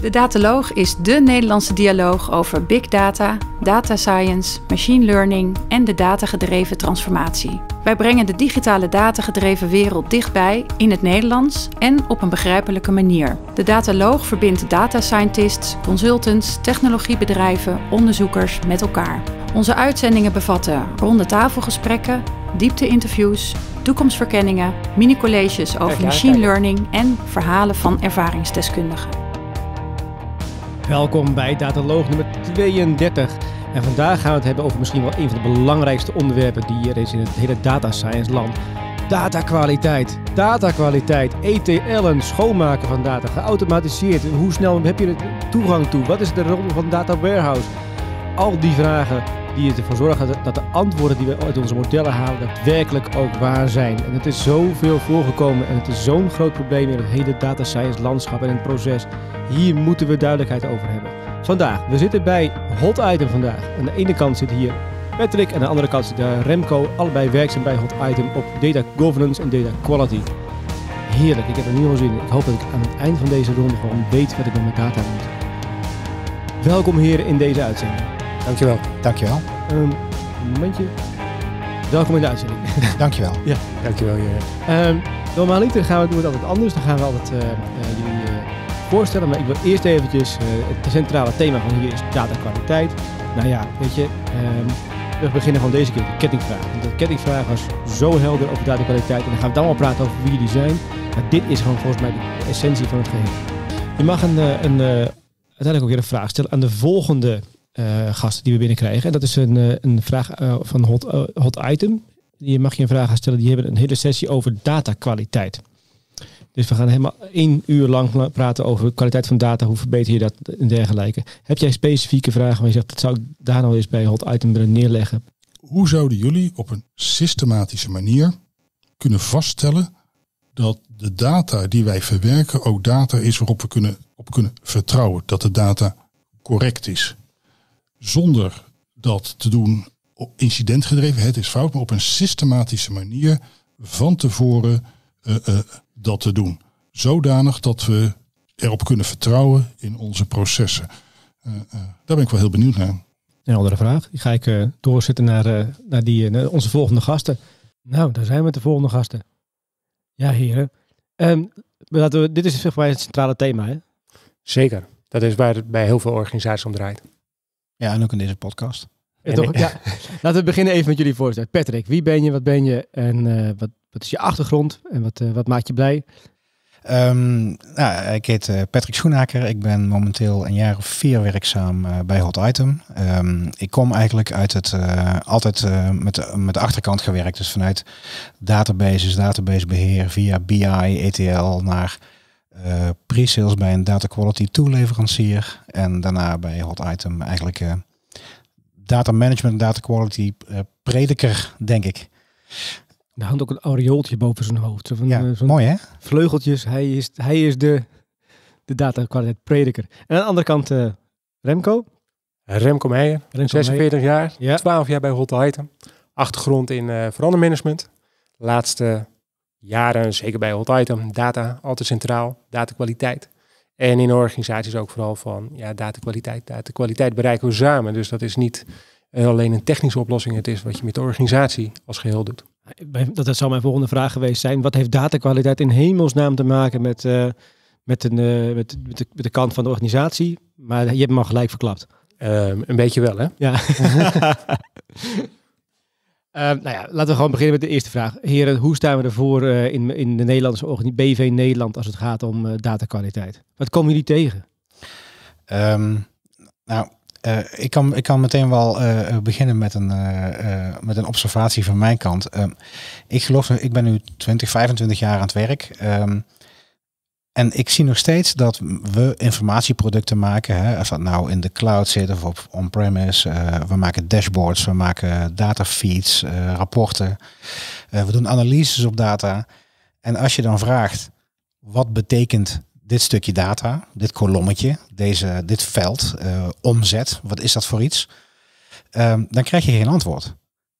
De Dataloog is dé Nederlandse dialoog over big data, data science, machine learning en de datagedreven transformatie. Wij brengen de digitale datagedreven wereld dichtbij in het Nederlands en op een begrijpelijke manier. De Dataloog verbindt data scientists, consultants, technologiebedrijven, onderzoekers met elkaar. Onze uitzendingen bevatten ronde tafelgesprekken, diepte-interviews, toekomstverkenningen, mini-colleges over machine learning en verhalen van ervaringsdeskundigen. Welkom bij Dataloog nummer 32. En vandaag gaan we het hebben over misschien wel een van de belangrijkste onderwerpen die er is in het hele data science land. Datakwaliteit. Datakwaliteit. E en schoonmaken van data, geautomatiseerd. Hoe snel heb je er toegang toe? Wat is de rol van data warehouse? Al die vragen die ervoor zorgen dat de antwoorden die we uit onze modellen halen daadwerkelijk ook waar zijn. En het is zoveel voorgekomen en het is zo'n groot probleem in het hele data science landschap en het proces. Hier moeten we duidelijkheid over hebben. Vandaag, we zitten bij Hot Item vandaag. Aan de ene kant zit hier Patrick en aan de andere kant zit Remco, allebei werkzaam bij Hot Item op data governance en data quality. Heerlijk, ik heb er nu al zin in. Ik hoop dat ik aan het eind van deze ronde gewoon weet wat ik met data moet. Welkom heren in deze uitzending. Dankjewel. Dankjewel. Um, ehm, een momentje. Welkom in de uitzending. Dankjewel. ja. Dankjewel, Jurgen. Um, ehm, normaal niet, dan gaan we, doen we het altijd anders. Dan gaan we altijd uh, jullie eh, voorstellen. Maar ik wil eerst eventjes, het centrale thema van hier is datakwaliteit. Nou ja, weet je, ehm, we beginnen gewoon deze keer de kettingvraag. Want de kettingvraag was zo helder over datakwaliteit. En dan gaan we dan wel praten over wie jullie zijn. Maar dit is gewoon volgens mij de essentie van het geheel. Je mag een, een uiteindelijk ook weer een vraag stellen aan de volgende eh, gasten die we binnenkrijgen. En dat is een, eh, een vraag eh, van hot, hot Item. Die mag je een vraag stellen. Die hebben een hele sessie over datakwaliteit. Dus we gaan helemaal één uur lang praten over kwaliteit van data. Hoe verbeter je dat en dergelijke. Heb jij specifieke vragen waar je zegt, dat zou ik daar nou eens bij Hot Item willen neerleggen? Hoe zouden jullie op een systematische manier kunnen vaststellen dat de data die wij verwerken ook data is waarop we kunnen, op kunnen vertrouwen? Dat de data correct is? zonder dat te doen incidentgedreven, het is fout, maar op een systematische manier van tevoren eh, eh, dat te doen. Zodanig dat we erop kunnen vertrouwen in onze processen. Eh, daar ben ik wel heel benieuwd naar. Een andere vraag. Die ga ik doorzetten naar, naar, die, onze volgende gasten. Nou, daar zijn we met de volgende gasten. Ja, heren. Um, laten we, dit is voor mij het centrale thema, hè? Zeker. Dat is waar het bij heel veel organisaties om draait. Ja, en ook in deze podcast. Ja, toch, eh, ja. Laten we beginnen even met jullie voorstellen. Patrick, wie ben je, wat ben je en eh, wat, wat, is je achtergrond en wat, eh, wat maakt je blij? Um, nou, ik heet Patrick Schoenaker. Ik ben momenteel een jaar of vier werkzaam bij Hot Item. Ehm, ik kom eigenlijk uit het altijd met, met de achterkant gewerkt. Dus vanuit databases, databasebeheer via BI, ETL naar eh, pre-sales bij een data quality toeleverancier en daarna bij hot item eigenlijk eh, data management, data quality eh, prediker, denk ik. Dan hangt ook een aureooltje boven zijn hoofd. Zo van, ja, mooi hè? Vleugeltjes, hij is, hij is de, de data kwaliteit prediker. En aan de andere kant Remco. Remco Meijer, 46 jaar, ja. 12 jaar bij Hot Item. Achtergrond in verandermanagement. Laatste jaren, zeker bij hot item, data altijd centraal, datakwaliteit. En in organisaties ook vooral van ja, datakwaliteit. Datakwaliteit bereiken we samen. Dus dat is niet eh, alleen een technische oplossing, het is wat je met de organisatie als geheel doet. Dat zou mijn volgende vraag geweest zijn. Wat heeft datakwaliteit in hemelsnaam te maken met, eh, met, een, eh, met, met, de, kant van de organisatie? Maar je hebt hem al gelijk verklapt. Ehm, een beetje wel, hè? Ja. Ehm, nou ja, laten we gewoon beginnen met de eerste vraag. Heren, hoe staan we ervoor eh, in, in de Nederlandse BV Nederland als het gaat om eh, datakwaliteit? Wat komen jullie tegen? Ehm, nou, eh, ik, kan, ik kan meteen wel beginnen met een, met een observatie van mijn kant. Ehm, ik geloof, ik ben nu 20, 25 jaar aan het werk. En ik zie nog steeds dat we informatieproducten maken. Hè, of dat nou in de cloud zit of op on-premise. Eh, we maken dashboards, we maken datafeeds, uh, rapporten. Eh, we doen analyses op data. En als je dan vraagt, wat betekent dit stukje data, dit kolommetje, deze, dit veld, omzet, wat is dat voor iets? Ehm, dan krijg je geen antwoord.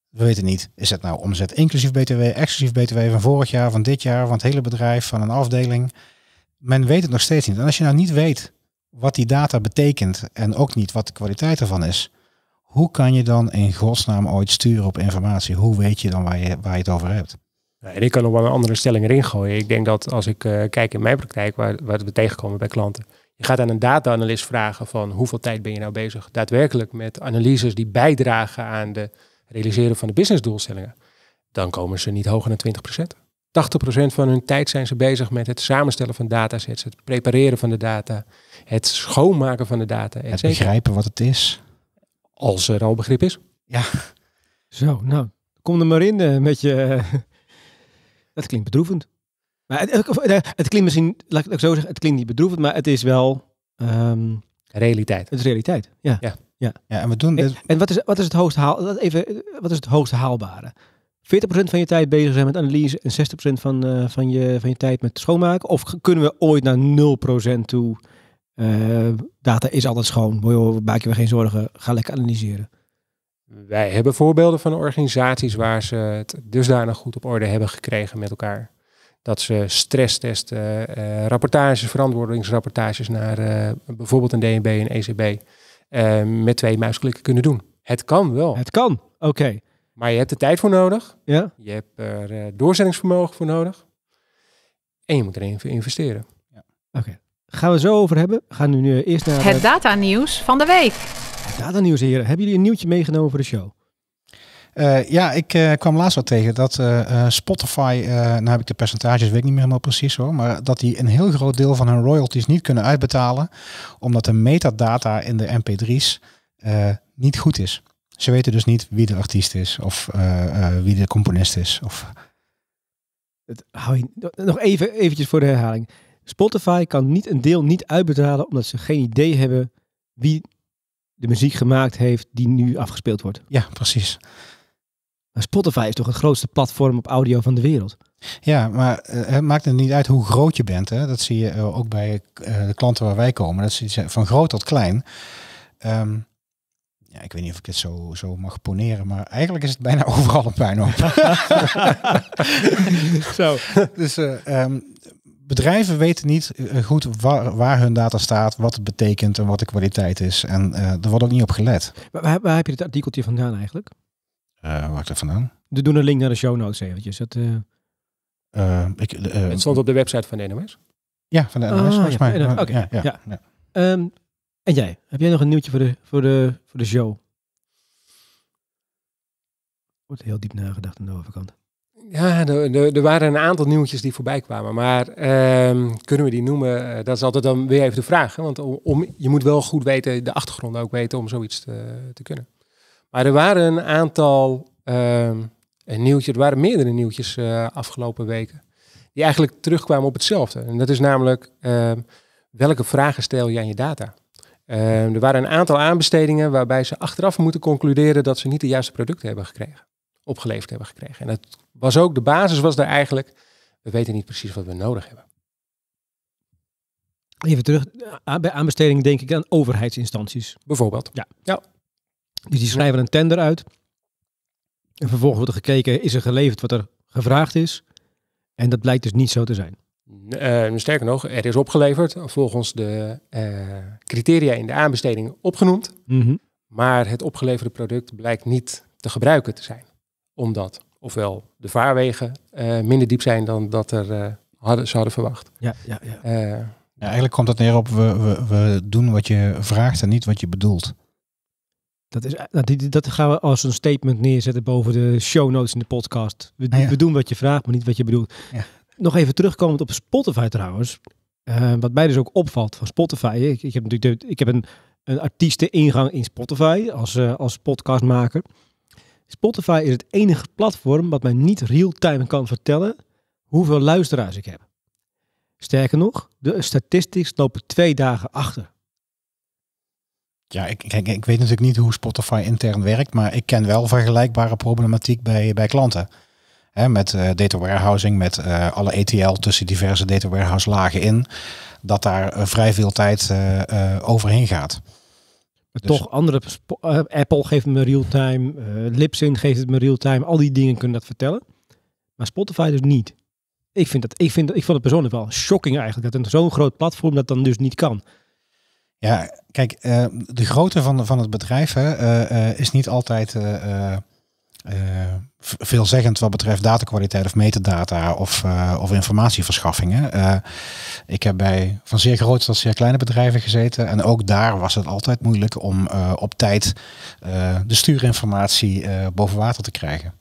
We weten niet, is het nou omzet inclusief BTW, exclusief BTW van vorig jaar, van dit jaar, van het hele bedrijf, van een afdeling? men weet het nog steeds niet. En als je nou niet weet wat die data betekent en ook niet wat de kwaliteit ervan is, hoe kan je dan in godsnaam ooit sturen op informatie? Hoe weet je dan waar je, waar je het over hebt? en ik kan nog wel een andere stelling erin gooien. Ik denk dat als ik eh, kijk in mijn praktijk, waar, wat we tegenkomen bij klanten. Je gaat aan een data-analyst vragen van hoeveel tijd ben je nou bezig daadwerkelijk met analyses die bijdragen aan de realiseren van de businessdoelstellingen. Dan komen ze niet hoger dan 20%. 80% van hun tijd zijn ze bezig met het samenstellen van datasets, het prepareren van de data, het schoonmaken van de data. Het begrijpen wat het is. Als er al begrip is. Ja. Zo, nou, kom er maar in eh, met je. Dat klinkt bedroevend. Maar het, eh, eh, het klinkt misschien, laat ik zo zeggen, het klinkt niet bedroevend, maar het is wel. Ehm, realiteit. Het is realiteit, ja. ja. Ja. en, we doen en wat, is, wat is het hoogst haal, even, wat is het hoogst haalbare? 40 van je tijd bezig zijn met analyse en 60% van, eh, van, je, van je tijd met schoonmaken? Of kunnen we ooit naar 0% toe? Eh, data is altijd schoon. Boy, oh, maak je weer geen zorgen. Ga lekker analyseren. Wij hebben voorbeelden van organisaties waar ze het dusdanig goed op orde hebben gekregen met elkaar. Dat ze stresstesten, eh, rapportages, verantwoordingsrapportages naar bijvoorbeeld een DNB en ECB met twee muisklikken kunnen doen. Het kan wel. Het kan, oké. Maar je hebt de tijd voor nodig. Ja. Je hebt er eh, doorzettingsvermogen voor nodig. En je moet erin investeren. Ja. Oké. Gaan we zo over hebben. Gaan We nu eerst naar... Het eh, datanieuws van de week. Het datanieuws, heren. Hebben jullie een nieuwtje meegenomen voor de show? Eh, ja, ik kwam laatst wat tegen dat Spotify, nou heb ik de percentages, weet ik niet meer helemaal precies hoor, maar dat die een heel groot deel van hun royalties niet kunnen uitbetalen, omdat de metadata in de MP3's niet goed is. Ze weten dus niet wie de artiest is of eh, eh, wie de componist is. Of... Het, hou je, nog even eventjes voor de herhaling. Spotify kan niet een deel niet uitbetalen omdat ze geen idee hebben wie de muziek gemaakt heeft die nu afgespeeld wordt. Ja, precies. Maar Spotify is toch het grootste platform op audio van de wereld? Ja, maar eh, het maakt het niet uit hoe groot je bent. Hè? Dat zie je ook bij de klanten waar wij komen. Dat is van groot tot klein. Ehm, ja, ik weet niet of ik het zo, zo mag poneren, maar eigenlijk is het bijna overal een pijn zo. Dus eh, ehm, bedrijven weten niet eh, goed waar, waar, hun data staat, wat het betekent en wat de kwaliteit is. En uh, er wordt ook niet op gelet. Waar, waar heb je dit artikeltje vandaan eigenlijk? Uh, waar ik dat vandaan? We doen een link naar de show notes eventjes. Dat, ik, het stond op de website van de Ja, van de NOS ah, volgens mij. Ja, ja, ehm, en jij, heb jij nog een nieuwtje voor de, voor de, voor de show? Wordt heel diep nagedacht aan de overkant. Ja, er, er waren een aantal nieuwtjes die voorbij kwamen. Maar ehm, kunnen we die noemen? Eh, dat is altijd dan weer even de vraag. Hè? Want om, je moet wel goed weten, de achtergrond ook weten om zoiets te, te kunnen. Maar er waren een aantal um, een er waren meerdere nieuwtjes eh, afgelopen weken. Die eigenlijk terugkwamen op hetzelfde. En dat is namelijk, ehm, welke vragen stel je aan je data? Ehm, er waren een aantal aanbestedingen waarbij ze achteraf moeten concluderen dat ze niet de juiste producten hebben gekregen, opgeleverd hebben gekregen. En dat was ook, de basis was daar eigenlijk, we weten niet precies wat we nodig hebben. Even terug, eh, bij aanbesteding denk ik aan overheidsinstanties. Bijvoorbeeld. Ja. ja. Dus die schrijven een tender uit. En vervolgens wordt er gekeken, is er geleverd wat er gevraagd is? En dat blijkt dus niet zo te zijn. Ehm, sterker nog, er is opgeleverd volgens de eh, criteria in de aanbesteding opgenoemd. Mhm. Maar het opgeleverde product blijkt niet te gebruiken te zijn. Omdat ofwel de vaarwegen eh, minder diep zijn dan dat er, eh, hadden, ze hadden verwacht. Ja, ja, ja. Ja, eigenlijk komt dat neer op we, we, we, doen wat je vraagt en niet wat je bedoelt. Dat, is, dat, dat gaan we als een statement neerzetten boven de show notes in de podcast. We, ah, we doen wat je vraagt, maar niet wat je bedoelt. Ja. Nog even terugkomend op Spotify trouwens. Eh, wat mij dus ook opvalt van Spotify. Ik, heb natuurlijk ik heb een, een artieste-ingang in Spotify als, eh, als podcastmaker. Spotify is het enige platform wat mij niet real-time kan vertellen hoeveel luisteraars ik heb. Sterker nog, de statistics lopen twee dagen achter. Ja, ik, ik weet natuurlijk niet hoe Spotify intern werkt, maar ik ken wel vergelijkbare problematiek bij, bij klanten. Hè, met uh, data warehousing, met eh, alle ETL tussen diverse data warehouse lagen in, dat daar eh, vrij veel tijd overheen gaat. Dus- toch, andere Apple geeft me real-time, Lipsyn geeft het me real-time, al die dingen kunnen dat vertellen. Maar Spotify dus niet. Ik vind dat, ik vind, dat, ik vond het persoonlijk wel shocking eigenlijk dat een zo'n groot platform dat dan dus niet kan. Ja, kijk, de grootte van, van het bedrijf hè, is niet altijd eh, veelzeggend wat betreft datakwaliteit of metadata of, eh, of informatieverschaffingen. Eh, ik heb bij van zeer grote tot zeer kleine bedrijven gezeten. En ook daar was het altijd moeilijk om op tijd de stuurinformatie boven water te krijgen.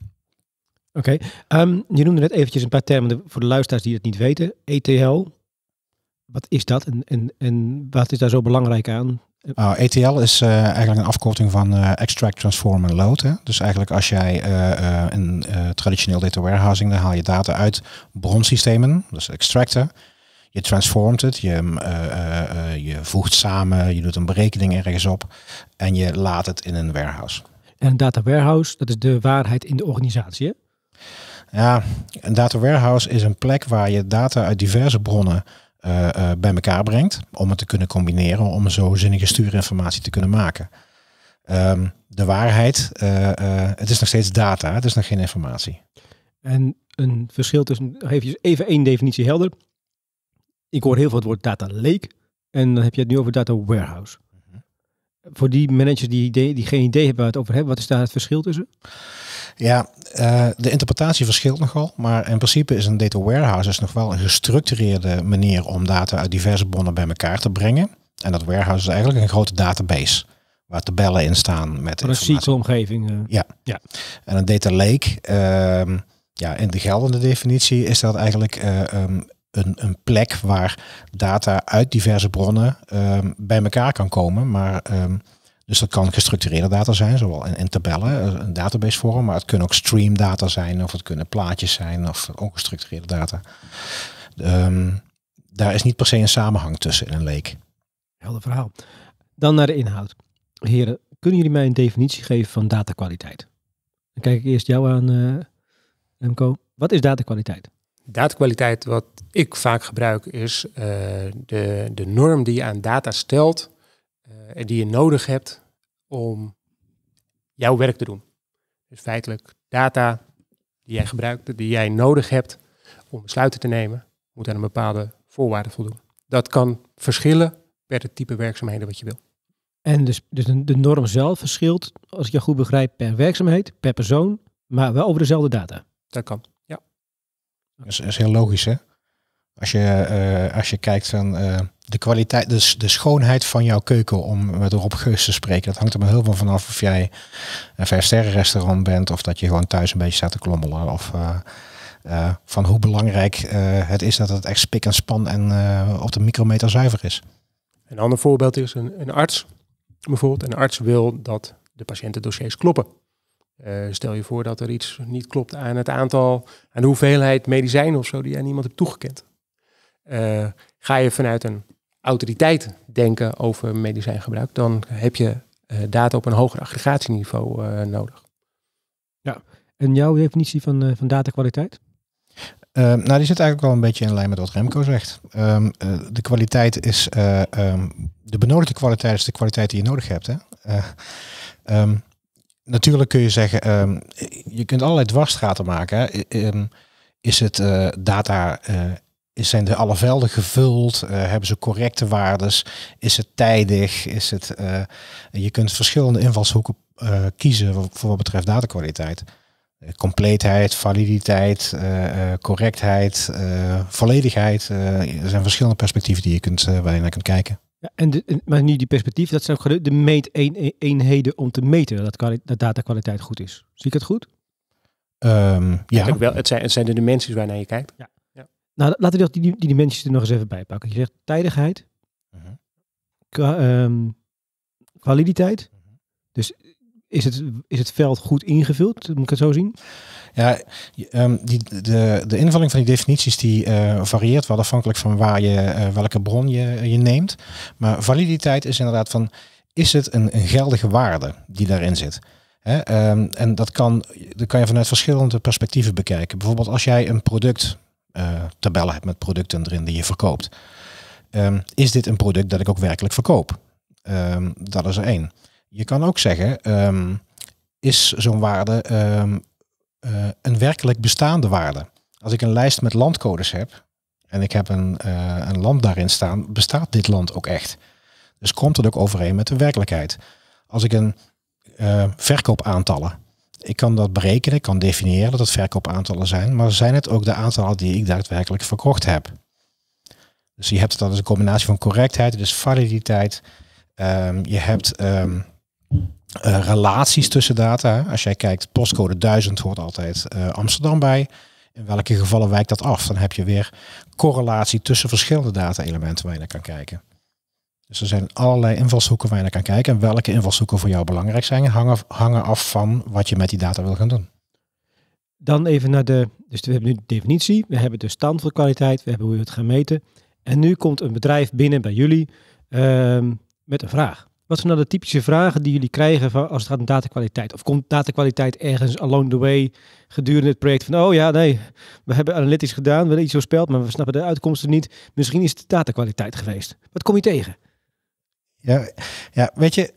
Oké, ehm, je noemde net eventjes een paar termen voor de luisteraars die het niet weten. ETL, wat is dat en, en, en wat is daar zo belangrijk aan? Uh, eh, ETL is eh, eigenlijk een afkorting van eh, Extract, Transform en Load. Hè? Dus eigenlijk als jij een traditioneel data warehousing, dan haal je data uit bronsystemen, dus extracten. Je transformt het, je, mm, je voegt samen, je doet een berekening ergens op en je laat het in een warehouse. En een data warehouse, dat is de waarheid in de organisatie. Hè? Ja, een data warehouse is een plek waar je data uit diverse bronnen eh, eh, bij elkaar brengt. Om het te kunnen combineren, om zo zinnige stuurinformatie te kunnen maken. Ehm, de waarheid, eh, het is nog steeds data, het is nog geen informatie. En een verschil tussen, even één definitie helder. Ik hoor heel veel het woord data lake en dan heb je het nu over data warehouse. Mhm. Voor die managers die, idee, die geen idee hebben waar het over hebben, wat is daar het verschil tussen? Ja, eh, de interpretatie verschilt nogal, maar in principe is een data warehouse is dus nog wel een gestructureerde manier om data uit diverse bronnen bij elkaar te brengen. En dat warehouse is eigenlijk een grote database waar tabellen in staan met een specifieke omgeving eh. Ja. ja. En een data lake, uh, ja, in de geldende definitie is dat eigenlijk um, een, een, plek waar data uit diverse bronnen ehm, bij elkaar kan komen, maar dus dat kan gestructureerde data zijn, zowel in, tabellen, eh, een database vorm, maar het kunnen ook streamdata zijn, of het kunnen plaatjes zijn, of ongestructureerde data. Ehm, daar is niet per se een samenhang tussen in een leek. Helder verhaal. Dan naar de inhoud. Heren, kunnen jullie mij een definitie geven van datakwaliteit? Dan kijk ik eerst jou aan, uh, eh, Remco. Wat is datakwaliteit? Datakwaliteit, wat ik vaak gebruik, is eh, de, de norm die je aan data stelt en die je nodig hebt om jouw werk te doen. Dus feitelijk data die jij gebruikt, die jij nodig hebt om besluiten te nemen, moet aan een bepaalde voorwaarde voldoen. Dat kan verschillen per het type werkzaamheden wat je wil. En dus, dus de norm zelf verschilt, als ik je goed begrijp, per werkzaamheid, per persoon, maar wel over dezelfde data. Dat kan, ja. is, dat is heel logisch, hè? Als je, eh, als je kijkt van eh, de kwaliteit, dus de schoonheid van jouw keuken, om met Rob Geus te spreken, dat hangt er maar heel veel van af of jij een versterren restaurant bent of dat je gewoon thuis een beetje staat te klommelen. Of eh, van hoe belangrijk het is dat het echt spik en span en op de micrometer zuiver is. Een ander voorbeeld is een, een arts. Bijvoorbeeld, een arts wil dat de patiëntendossiers kloppen. stel je voor dat er iets niet klopt aan het aantal, aan de hoeveelheid medicijnen of zo die aan iemand hebt toegekend. Eh, ga je vanuit een autoriteit denken over medicijngebruik, dan heb je eh, data op een hoger aggregatieniveau eh, nodig. Ja, en jouw definitie van, van datakwaliteit? nou, die zit eigenlijk wel een beetje in lijn met wat Remco zegt. Ehm, de kwaliteit is, ehm, de benodigde kwaliteit is de kwaliteit die je nodig hebt. Hè? Ehm, natuurlijk kun je zeggen, je kunt allerlei dwarsstraten maken. is het data zijn de alle velden gevuld? Eh, hebben ze correcte waardes? Is het tijdig? Is het, eh, je kunt verschillende invalshoeken eh, kiezen voor wat betreft datakwaliteit. Compleetheid, validiteit, correctheid, volledigheid. er zijn verschillende perspectieven die je kunt, waar je naar kunt kijken. Ja, en de, maar nu die perspectief, dat zijn ook de meeteenheden om te meten dat, dat datakwaliteit goed is. Zie ik het goed? Ehm, ja. Wel, het, zijn, het zijn de dimensies waarnaar je kijkt. Ja. Nou, laten we die, die, dimensies er nog eens even bij pakken. Je zegt tijdigheid, uh Dus is het, is het veld goed ingevuld? Moet ik het zo zien? Ja, ehm, die, de, de invulling van die definities die eh, varieert wel afhankelijk van waar je, eh, welke bron je, je neemt. Maar validiteit is inderdaad van, is het een, geldige waarde die daarin zit? Ehm, en dat kan, dat kan je vanuit verschillende perspectieven bekijken. Bijvoorbeeld als jij een product eh, tabellen hebt met producten erin die je verkoopt. Ehm, is dit een product dat ik ook werkelijk verkoop? Ehm, dat is er één. Je kan ook zeggen, ehm, is zo'n waarde eh, een werkelijk bestaande waarde? Als ik een lijst met landcodes heb en ik heb een, eh, een land daarin staan, bestaat dit land ook echt? Dus komt het ook overeen met de werkelijkheid? Als ik een uh, verkoopaantallen ik kan dat berekenen, ik kan definiëren dat het verkoopaantallen zijn, maar zijn het ook de aantallen die ik daadwerkelijk verkocht heb? Dus je hebt dat als een combinatie van correctheid, dus validiteit. Ehm, je hebt ehm, eh, relaties tussen data. Als jij kijkt, postcode 1000 hoort altijd eh, Amsterdam bij. In welke gevallen wijkt dat af? Dan heb je weer correlatie tussen verschillende data-elementen waar je naar kan kijken. Dus er zijn allerlei invalshoeken waar je naar kan kijken. En welke invalshoeken voor jou belangrijk zijn, hangen, hangen af van wat je met die data wil gaan doen. Dan even naar de, dus we hebben nu de definitie, we hebben de stand voor kwaliteit, we hebben hoe we het gaan meten. En nu komt een bedrijf binnen bij jullie ehm, met een vraag. Wat zijn nou de typische vragen die jullie krijgen als het gaat om datakwaliteit? Of komt datakwaliteit ergens along the way gedurende het project van, oh ja, nee, we hebben analytics gedaan, we hebben iets voorspeld, maar we snappen de uitkomsten niet. Misschien is het datakwaliteit geweest. Wat kom je tegen? Ja, ja weet je,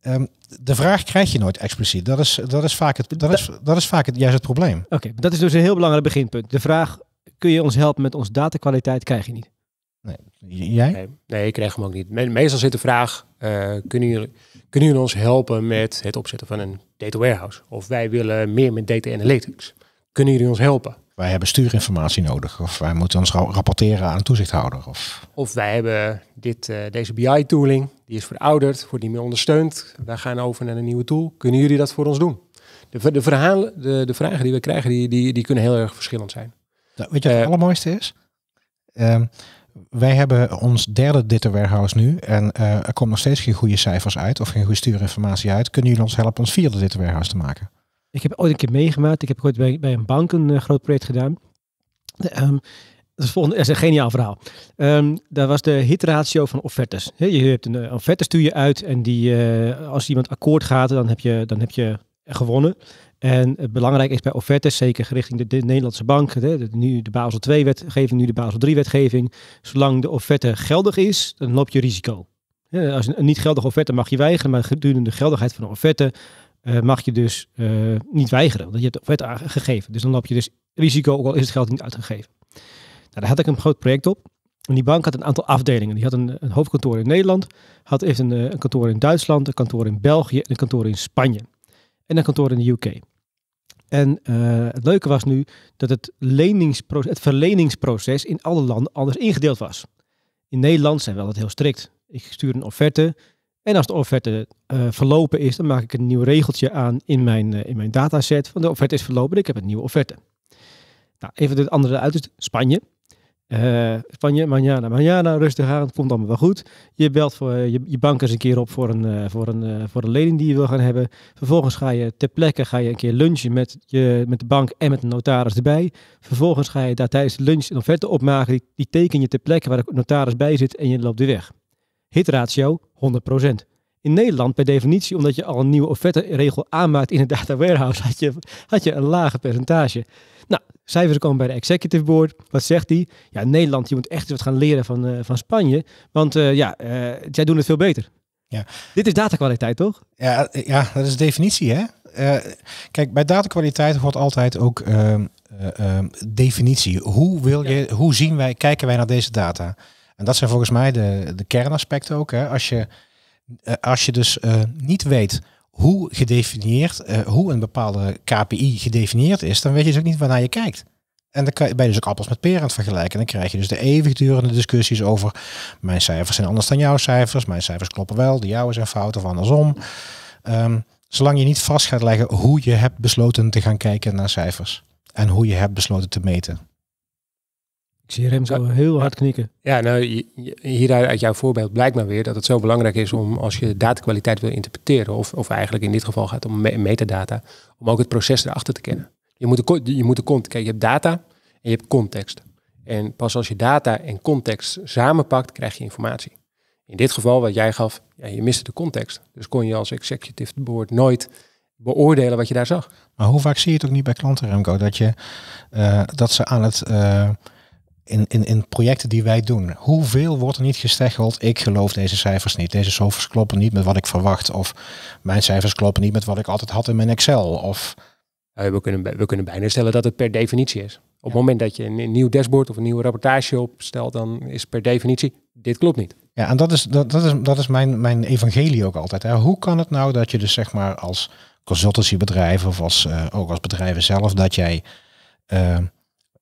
ehm, de vraag krijg je nooit expliciet. Dat is, dat is, vaak, het, dat is, dat is vaak het, juist het probleem. Oké, dat is dus een heel belangrijk beginpunt. De vraag, kun je ons helpen met onze datakwaliteit, krijg je niet. Nee. Jij? Nee, ik krijg hem ook niet. meestal zit de vraag, eh, kunnen, jullie, kunnen jullie ons helpen met het opzetten van een data warehouse? Of wij willen meer met data analytics. Kunnen jullie ons helpen? wij hebben stuurinformatie nodig. Of wij moeten ons rapporteren aan een toezichthouder. Of, of wij hebben dit, eh, deze BI-tooling, die is verouderd, wordt niet meer ondersteund. Wij gaan over naar een nieuwe tool. Kunnen jullie dat voor ons doen? De, de, verhalen, de, de vragen die we krijgen, die, die, die kunnen heel erg verschillend zijn. Nou, weet je het eh, allermooiste is? Ehm, wij hebben ons derde data warehouse nu en eh, er komen nog steeds geen goede cijfers uit of geen goede stuurinformatie uit. Kunnen jullie ons helpen ons vierde data warehouse te maken? Ik heb ooit een keer meegemaakt. Ik heb ooit bij, bij een bank een eh, groot project gedaan. De, ehm, dat, is volgende, is een geniaal verhaal. Ehm, daar was de hitratio van offertes. je hebt een eh, offerte stuur je uit en die, eh, als iemand akkoord gaat, dan heb je, dan heb je gewonnen. En het belangrijk is bij offertes, zeker richting de, de Nederlandse bank, de, de, nu de Basel 2 wetgeving, nu de Basel 3 wetgeving. Zolang de offerte geldig is, dan loop je risico. als een, een niet geldige offerte mag je weigeren, maar gedurende de geldigheid van de offerte eh, mag je dus eh, niet weigeren. Want je hebt het gegeven. Dus dan loop je dus risico, ook al is het geld niet uitgegeven. Nou, daar had ik een groot project op. En die bank had een aantal afdelingen. Die had een, een hoofdkantoor in Nederland, had even een, eh, een, kantoor in Duitsland, een kantoor in België een kantoor in Spanje. En een kantoor in de UK. En het leuke was nu dat het, leningsproces, het verleningsproces in alle landen anders ingedeeld was. In Nederland zijn we altijd heel strikt. Ik stuur een offerte, en als de offerte eh, verlopen is, dan maak ik een nieuw regeltje aan in mijn, eh, in mijn dataset. Van de offerte is verlopen, ik heb een nieuwe offerte. Nou, even het andere uit, dus Spanje. Uh, Spanje, manjana, manjana, rustig aan, het komt allemaal wel goed. Je belt voor, je, je bank eens een keer op voor een, voor, een, voor een lening die je wil gaan hebben. Vervolgens ga je ter plekke ga je een keer lunchen met, je, met de bank en met de notaris erbij. Vervolgens ga je daar tijdens de lunch een offerte opmaken. Die, die teken je ter plekke waar de notaris bij zit en je loopt weer weg. Hitratio 100%. In Nederland per definitie, omdat je al een nieuwe offerte-regel aanmaakt in het data warehouse, had je, had je een lage percentage. Nou, cijfers komen bij de executive board. Wat zegt die? Ja, Nederland, je moet echt wat gaan leren van, eh, van Spanje, want eh, ja, uh, zij doen het veel beter. Ja. Dit is datakwaliteit, toch? Ja, ja, dat is de definitie, hè? kijk, bij datakwaliteit wordt altijd ook ehm, ehm, definitie. Hoe, wil je, hoe zien wij, kijken wij naar deze data? En dat zijn volgens mij de, de kernaspecten ook. Hè? Als, je, eh, als je dus eh, niet weet hoe gedefinieerd, eh, hoe een bepaalde KPI gedefinieerd is, dan weet je dus ook niet waarnaar je kijkt. En dan kan je, ben je dus ook appels met peren het vergelijken. En dan krijg je dus de eeuwigdurende discussies over mijn cijfers zijn anders dan jouw cijfers. Mijn cijfers kloppen wel, de jouwe zijn fout of andersom. Ehm, zolang je niet vast gaat leggen hoe je hebt besloten te gaan kijken naar cijfers. En hoe je hebt besloten te meten. Ik zie Remco zo heel hard knikken. Ja, nou, hieruit uit jouw voorbeeld blijkt maar weer dat het zo belangrijk is om als je datakwaliteit wil interpreteren, of, of eigenlijk in dit geval gaat om metadata, om ook het proces erachter te kennen. Je moet de, je moet de context, kijk, je hebt data en je hebt context. En pas als je data en context samenpakt, krijg je informatie. In dit geval, wat jij gaf, je miste de context. Dus kon je als executive board nooit beoordelen wat je daar zag. Maar hoe vaak zie je het ook niet bij klanten, Remco, dat, je, eh, dat ze aan het eh, in, in, in projecten die wij doen. Hoeveel wordt er niet gesteggeld? Ik geloof deze cijfers niet. Deze cijfers kloppen niet met wat ik verwacht. Of mijn cijfers kloppen niet met wat ik altijd had in mijn Excel. Of... We, kunnen, we kunnen bijna stellen dat het per definitie is. Op het moment dat je een, nieuw dashboard of een nieuwe rapportage opstelt, dan is per definitie dit klopt niet. Ja, en dat is, dat, dat is, dat is mijn, mijn evangelie ook altijd. Hè. Hoe kan het nou dat je dus zeg maar als consultancybedrijf of als, eh, ook als bedrijven zelf, dat jij eh,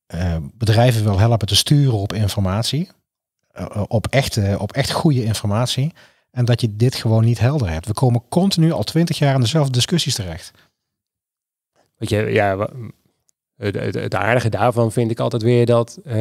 eh, bedrijven wil helpen te sturen op informatie. Eh, eh, op, echte, op echt goede informatie. En dat je dit gewoon niet helder hebt. We komen continu al twintig jaar in dezelfde discussies terecht. Weet je, ja, het, aardige daarvan vind ik altijd weer dat, dat,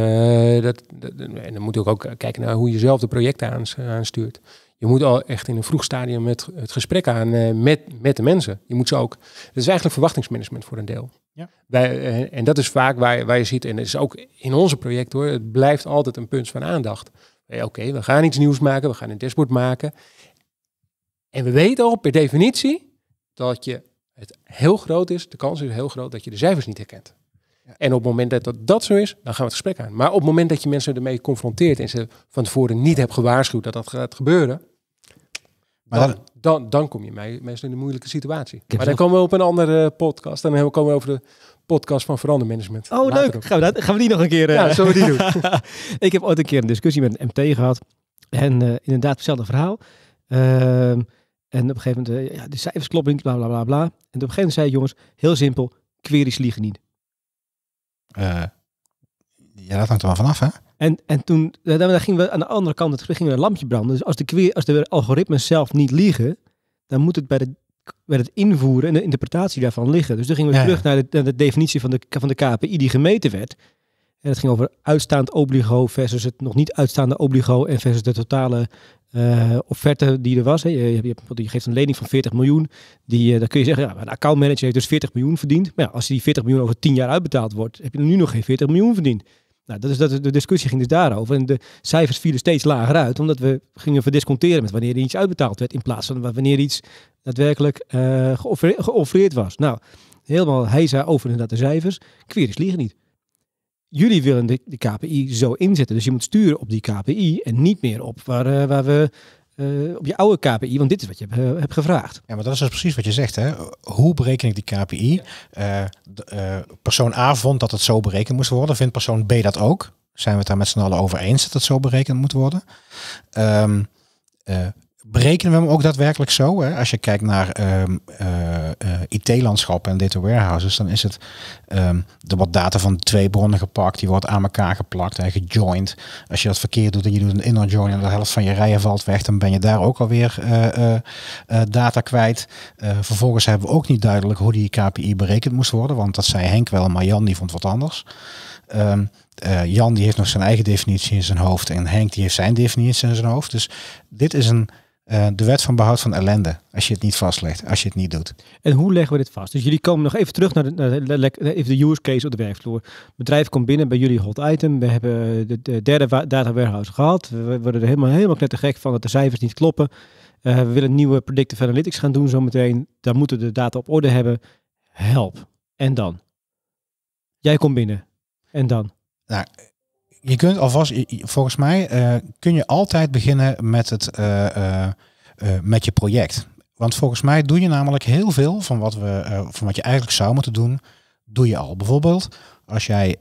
En dan moet je ook, ook kijken naar hoe je zelf de projecten aanstuurt je moet al echt in een vroeg stadium het, het gesprek aan eh, met, met de mensen. Je moet ze ook. Dat is eigenlijk verwachtingsmanagement voor een deel. Ja. Wij, eh, en dat is vaak waar, waar je ziet, en dat is ook in onze project hoor, het blijft altijd een punt van aandacht. Oké, we gaan iets nieuws maken, we gaan een dashboard maken. En we weten al per definitie dat je het heel groot is, de kans is heel groot dat je de cijfers niet herkent. En op het moment dat, dat, zo is, dan gaan we het gesprek aan. Maar op het moment dat je mensen ermee confronteert en ze van tevoren niet hebt gewaarschuwd dat dat gaat gebeuren, maar dan, dan, kom je mensen in een moeilijke situatie. Maar dan komen we op een andere podcast. En dan komen we over de podcast van verandermanagement. Oh, leuk. Gaan we, dat, gaan we, die nog een keer... Ja, eh, zullen die doen? ik heb ooit een keer een discussie met een MT gehad. En eh, inderdaad, hetzelfde verhaal. Ehm, en op een gegeven moment, eh, ja, de cijfers kloppen niet, bla bla bla. En op een gegeven moment zei jongens, heel simpel, queries liegen niet. Eh, ja, dat hangt er wel vanaf, hè? En, en toen, dan gingen we aan de andere kant, het gingen een lampje branden. Dus als de, als de algoritmes zelf niet liegen, dan moet het bij, de, bij het invoeren en de interpretatie daarvan liggen. Dus toen gingen we terug naar de, naar de, definitie van de, van de KPI die gemeten werd. En het ging over uitstaand obligo versus het nog niet uitstaande obligo en versus de totale uh, offerte die er was. Hè. Je, je, geeft een lening van 40 miljoen. Die, uh, dan kun je zeggen, ja, een accountmanager heeft dus 40 miljoen verdiend. Maar als die 40 miljoen over 10 jaar uitbetaald wordt, heb je nu nog geen 40 miljoen verdiend. Nou, dat is, dat, de discussie ging dus daarover. En de cijfers vielen steeds lager uit, omdat we gingen verdisconteren met wanneer er iets uitbetaald werd, in plaats van wanneer iets daadwerkelijk uh, geoffreerd was. Nou, helemaal hij zei over inderdaad de cijfers. Queries liegen niet jullie willen de, KPI zo inzetten. Dus je moet sturen op die KPI en niet meer op waar, eh, waar we. Eh, op je oude KPI, want dit is wat je hebt, eh, hebt gevraagd. Ja, maar dat is dus precies wat je zegt. Hè? Hoe bereken ik die KPI? persoon A vond dat het zo berekend moest worden. Vindt persoon B dat ook? Zijn we het daar met z'n allen over eens dat het zo berekend moet worden? Um, Berekenen we hem ook daadwerkelijk zo? Hè? Als je kijkt naar ehm, eh, eh, IT-landschap en data warehouses, dan is het um, er wordt data van twee bronnen gepakt, die wordt aan elkaar geplakt en gejoined. Als je dat verkeerd doet en je doet een inner join en de helft van je rijen valt weg, dan ben je daar ook alweer uh, data kwijt. vervolgens hebben we ook niet duidelijk hoe die KPI berekend moest worden, want dat zei Henk wel, maar Jan die vond wat anders. Ehm, Jan die heeft nog zijn eigen definitie in zijn hoofd en Henk die heeft zijn definitie in zijn hoofd. Dus dit is een eh, de wet van behoud van ellende, als je het niet vastlegt, als je het niet doet. En hoe leggen we dit vast? Dus jullie komen nog even terug naar de, naar even de use case op de werkvloer. Het bedrijf komt binnen bij jullie hot item. We hebben de, derde data warehouse gehad. We worden er helemaal, helemaal gek van dat de cijfers niet kloppen. Eh, we willen nieuwe predictive analytics gaan doen zometeen. Dan moeten we de data op orde hebben. Help. En dan? Jij komt binnen. En dan? Nou, je kunt alvast, volgens mij, eh, kun je altijd beginnen met, het, eh, eh, met je project. Want volgens mij doe je namelijk heel veel van wat, we, van wat je eigenlijk zou moeten doen, doe je al. Bijvoorbeeld als jij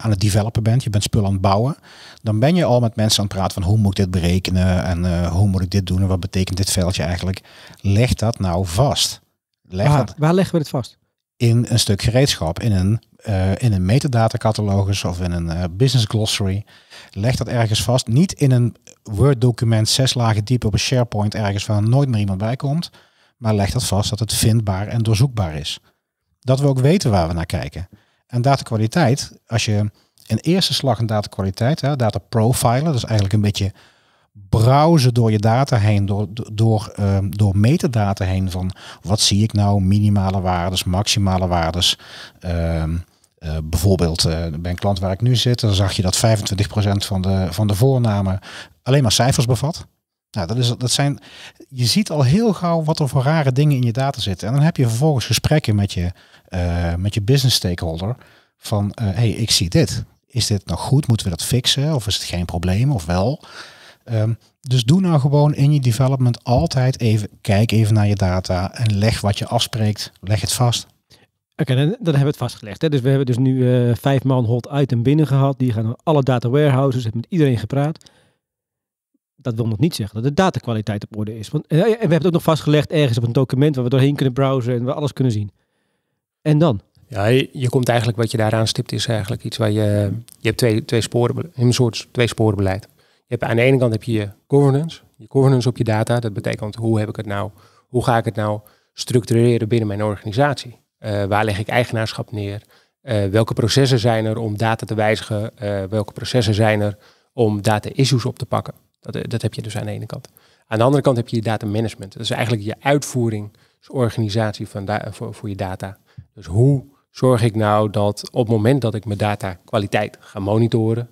aan het developen bent, je bent spullen aan het bouwen, dan ben je al met mensen aan het praten van hoe moet ik dit berekenen en hoe moet ik dit doen en wat betekent dit veldje eigenlijk. Leg dat nou vast. waar leggen we dit vast? In een stuk gereedschap, in een eh, in een metadata catalogus of in een eh, business glossary. Leg dat ergens vast. Niet in een Word document zes lagen diep op een SharePoint ergens waar nooit meer iemand bij komt. Maar leg dat vast dat het vindbaar en doorzoekbaar is. Dat we ook weten waar we naar kijken. En datakwaliteit, als je een eerste slag in datakwaliteit, data profilen, dat is eigenlijk een beetje browsen door je data heen, door, door, ehm, door metadata heen van wat zie ik nou, minimale waardes, maximale waardes, um, eh, bijvoorbeeld uh, bij een klant waar ik nu zit, dan zag je dat 25% van de, van de voornamen alleen maar cijfers bevat. Nou, dat, is, dat zijn, je ziet al heel gauw wat er voor rare dingen in je data zitten. En dan heb je vervolgens gesprekken met je, eh, met je business stakeholder van, hé, hey, ik zie dit. Is dit nog goed? Moeten we dat fixen? Of is het geen probleem? Of wel? Ehm, dus doe nou gewoon in je development altijd even, kijk even naar je data en leg wat je afspreekt, leg het vast. Oké, dan, hebben we het vastgelegd. Hè? Dus we hebben dus nu eh, vijf man hot uit en binnen gehad. Die gaan naar alle data warehouses, hebben met iedereen gepraat. Dat wil nog niet zeggen dat de datakwaliteit op orde is. Want, eh, en we hebben het ook nog vastgelegd ergens op een document waar we doorheen kunnen browsen en we alles kunnen zien. En dan? Ja, je, komt eigenlijk wat je daaraan stipt is eigenlijk iets waar je... Je hebt twee, twee sporen, een soort twee sporen Je hebt, aan de ene kant heb je je governance, je governance op je data. Dat betekent hoe heb ik het nou, hoe ga ik het nou structureren binnen mijn organisatie? Eh, waar leg ik eigenaarschap neer? Eh, welke processen zijn er om data te wijzigen? Eh, welke processen zijn er om data-issues op te pakken? Dat, dat heb je dus aan de ene kant. Aan de andere kant heb je je data management. Dat is eigenlijk je uitvoering, dus organisatie van voor, voor je data. Dus hoe zorg ik nou dat op het moment dat ik mijn data kwaliteit ga monitoren,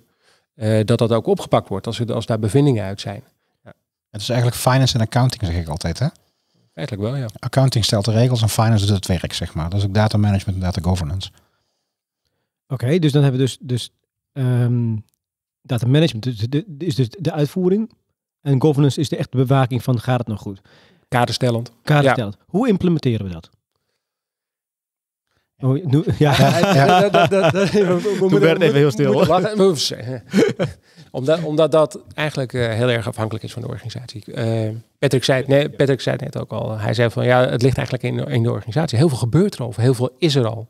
dat dat ook opgepakt wordt als, er, als daar bevindingen uit zijn. Ja. Het is eigenlijk finance en accounting, zeg ik altijd, hè? Eigenlijk wel, ja. Accounting stelt de regels en finance doet het werk, zeg maar. Dat is ook data management en data governance. Oké, dus dan hebben we dus, dus ehm, data management is dus de, is dus de uitvoering. En governance is de echte bewaking van gaat het nog goed. Kaderstellend. Kaderstellend. Hoe implementeren we dat? Oh, ja. dat, even heel stil. omdat, omdat dat eigenlijk eh, heel erg afhankelijk is van de organisatie. Eh, Patrick, zei, nee, Patrick zei net ook al. Hij zei van ja, het ligt eigenlijk in, in de organisatie. Heel veel gebeurt er al. Heel veel is er al.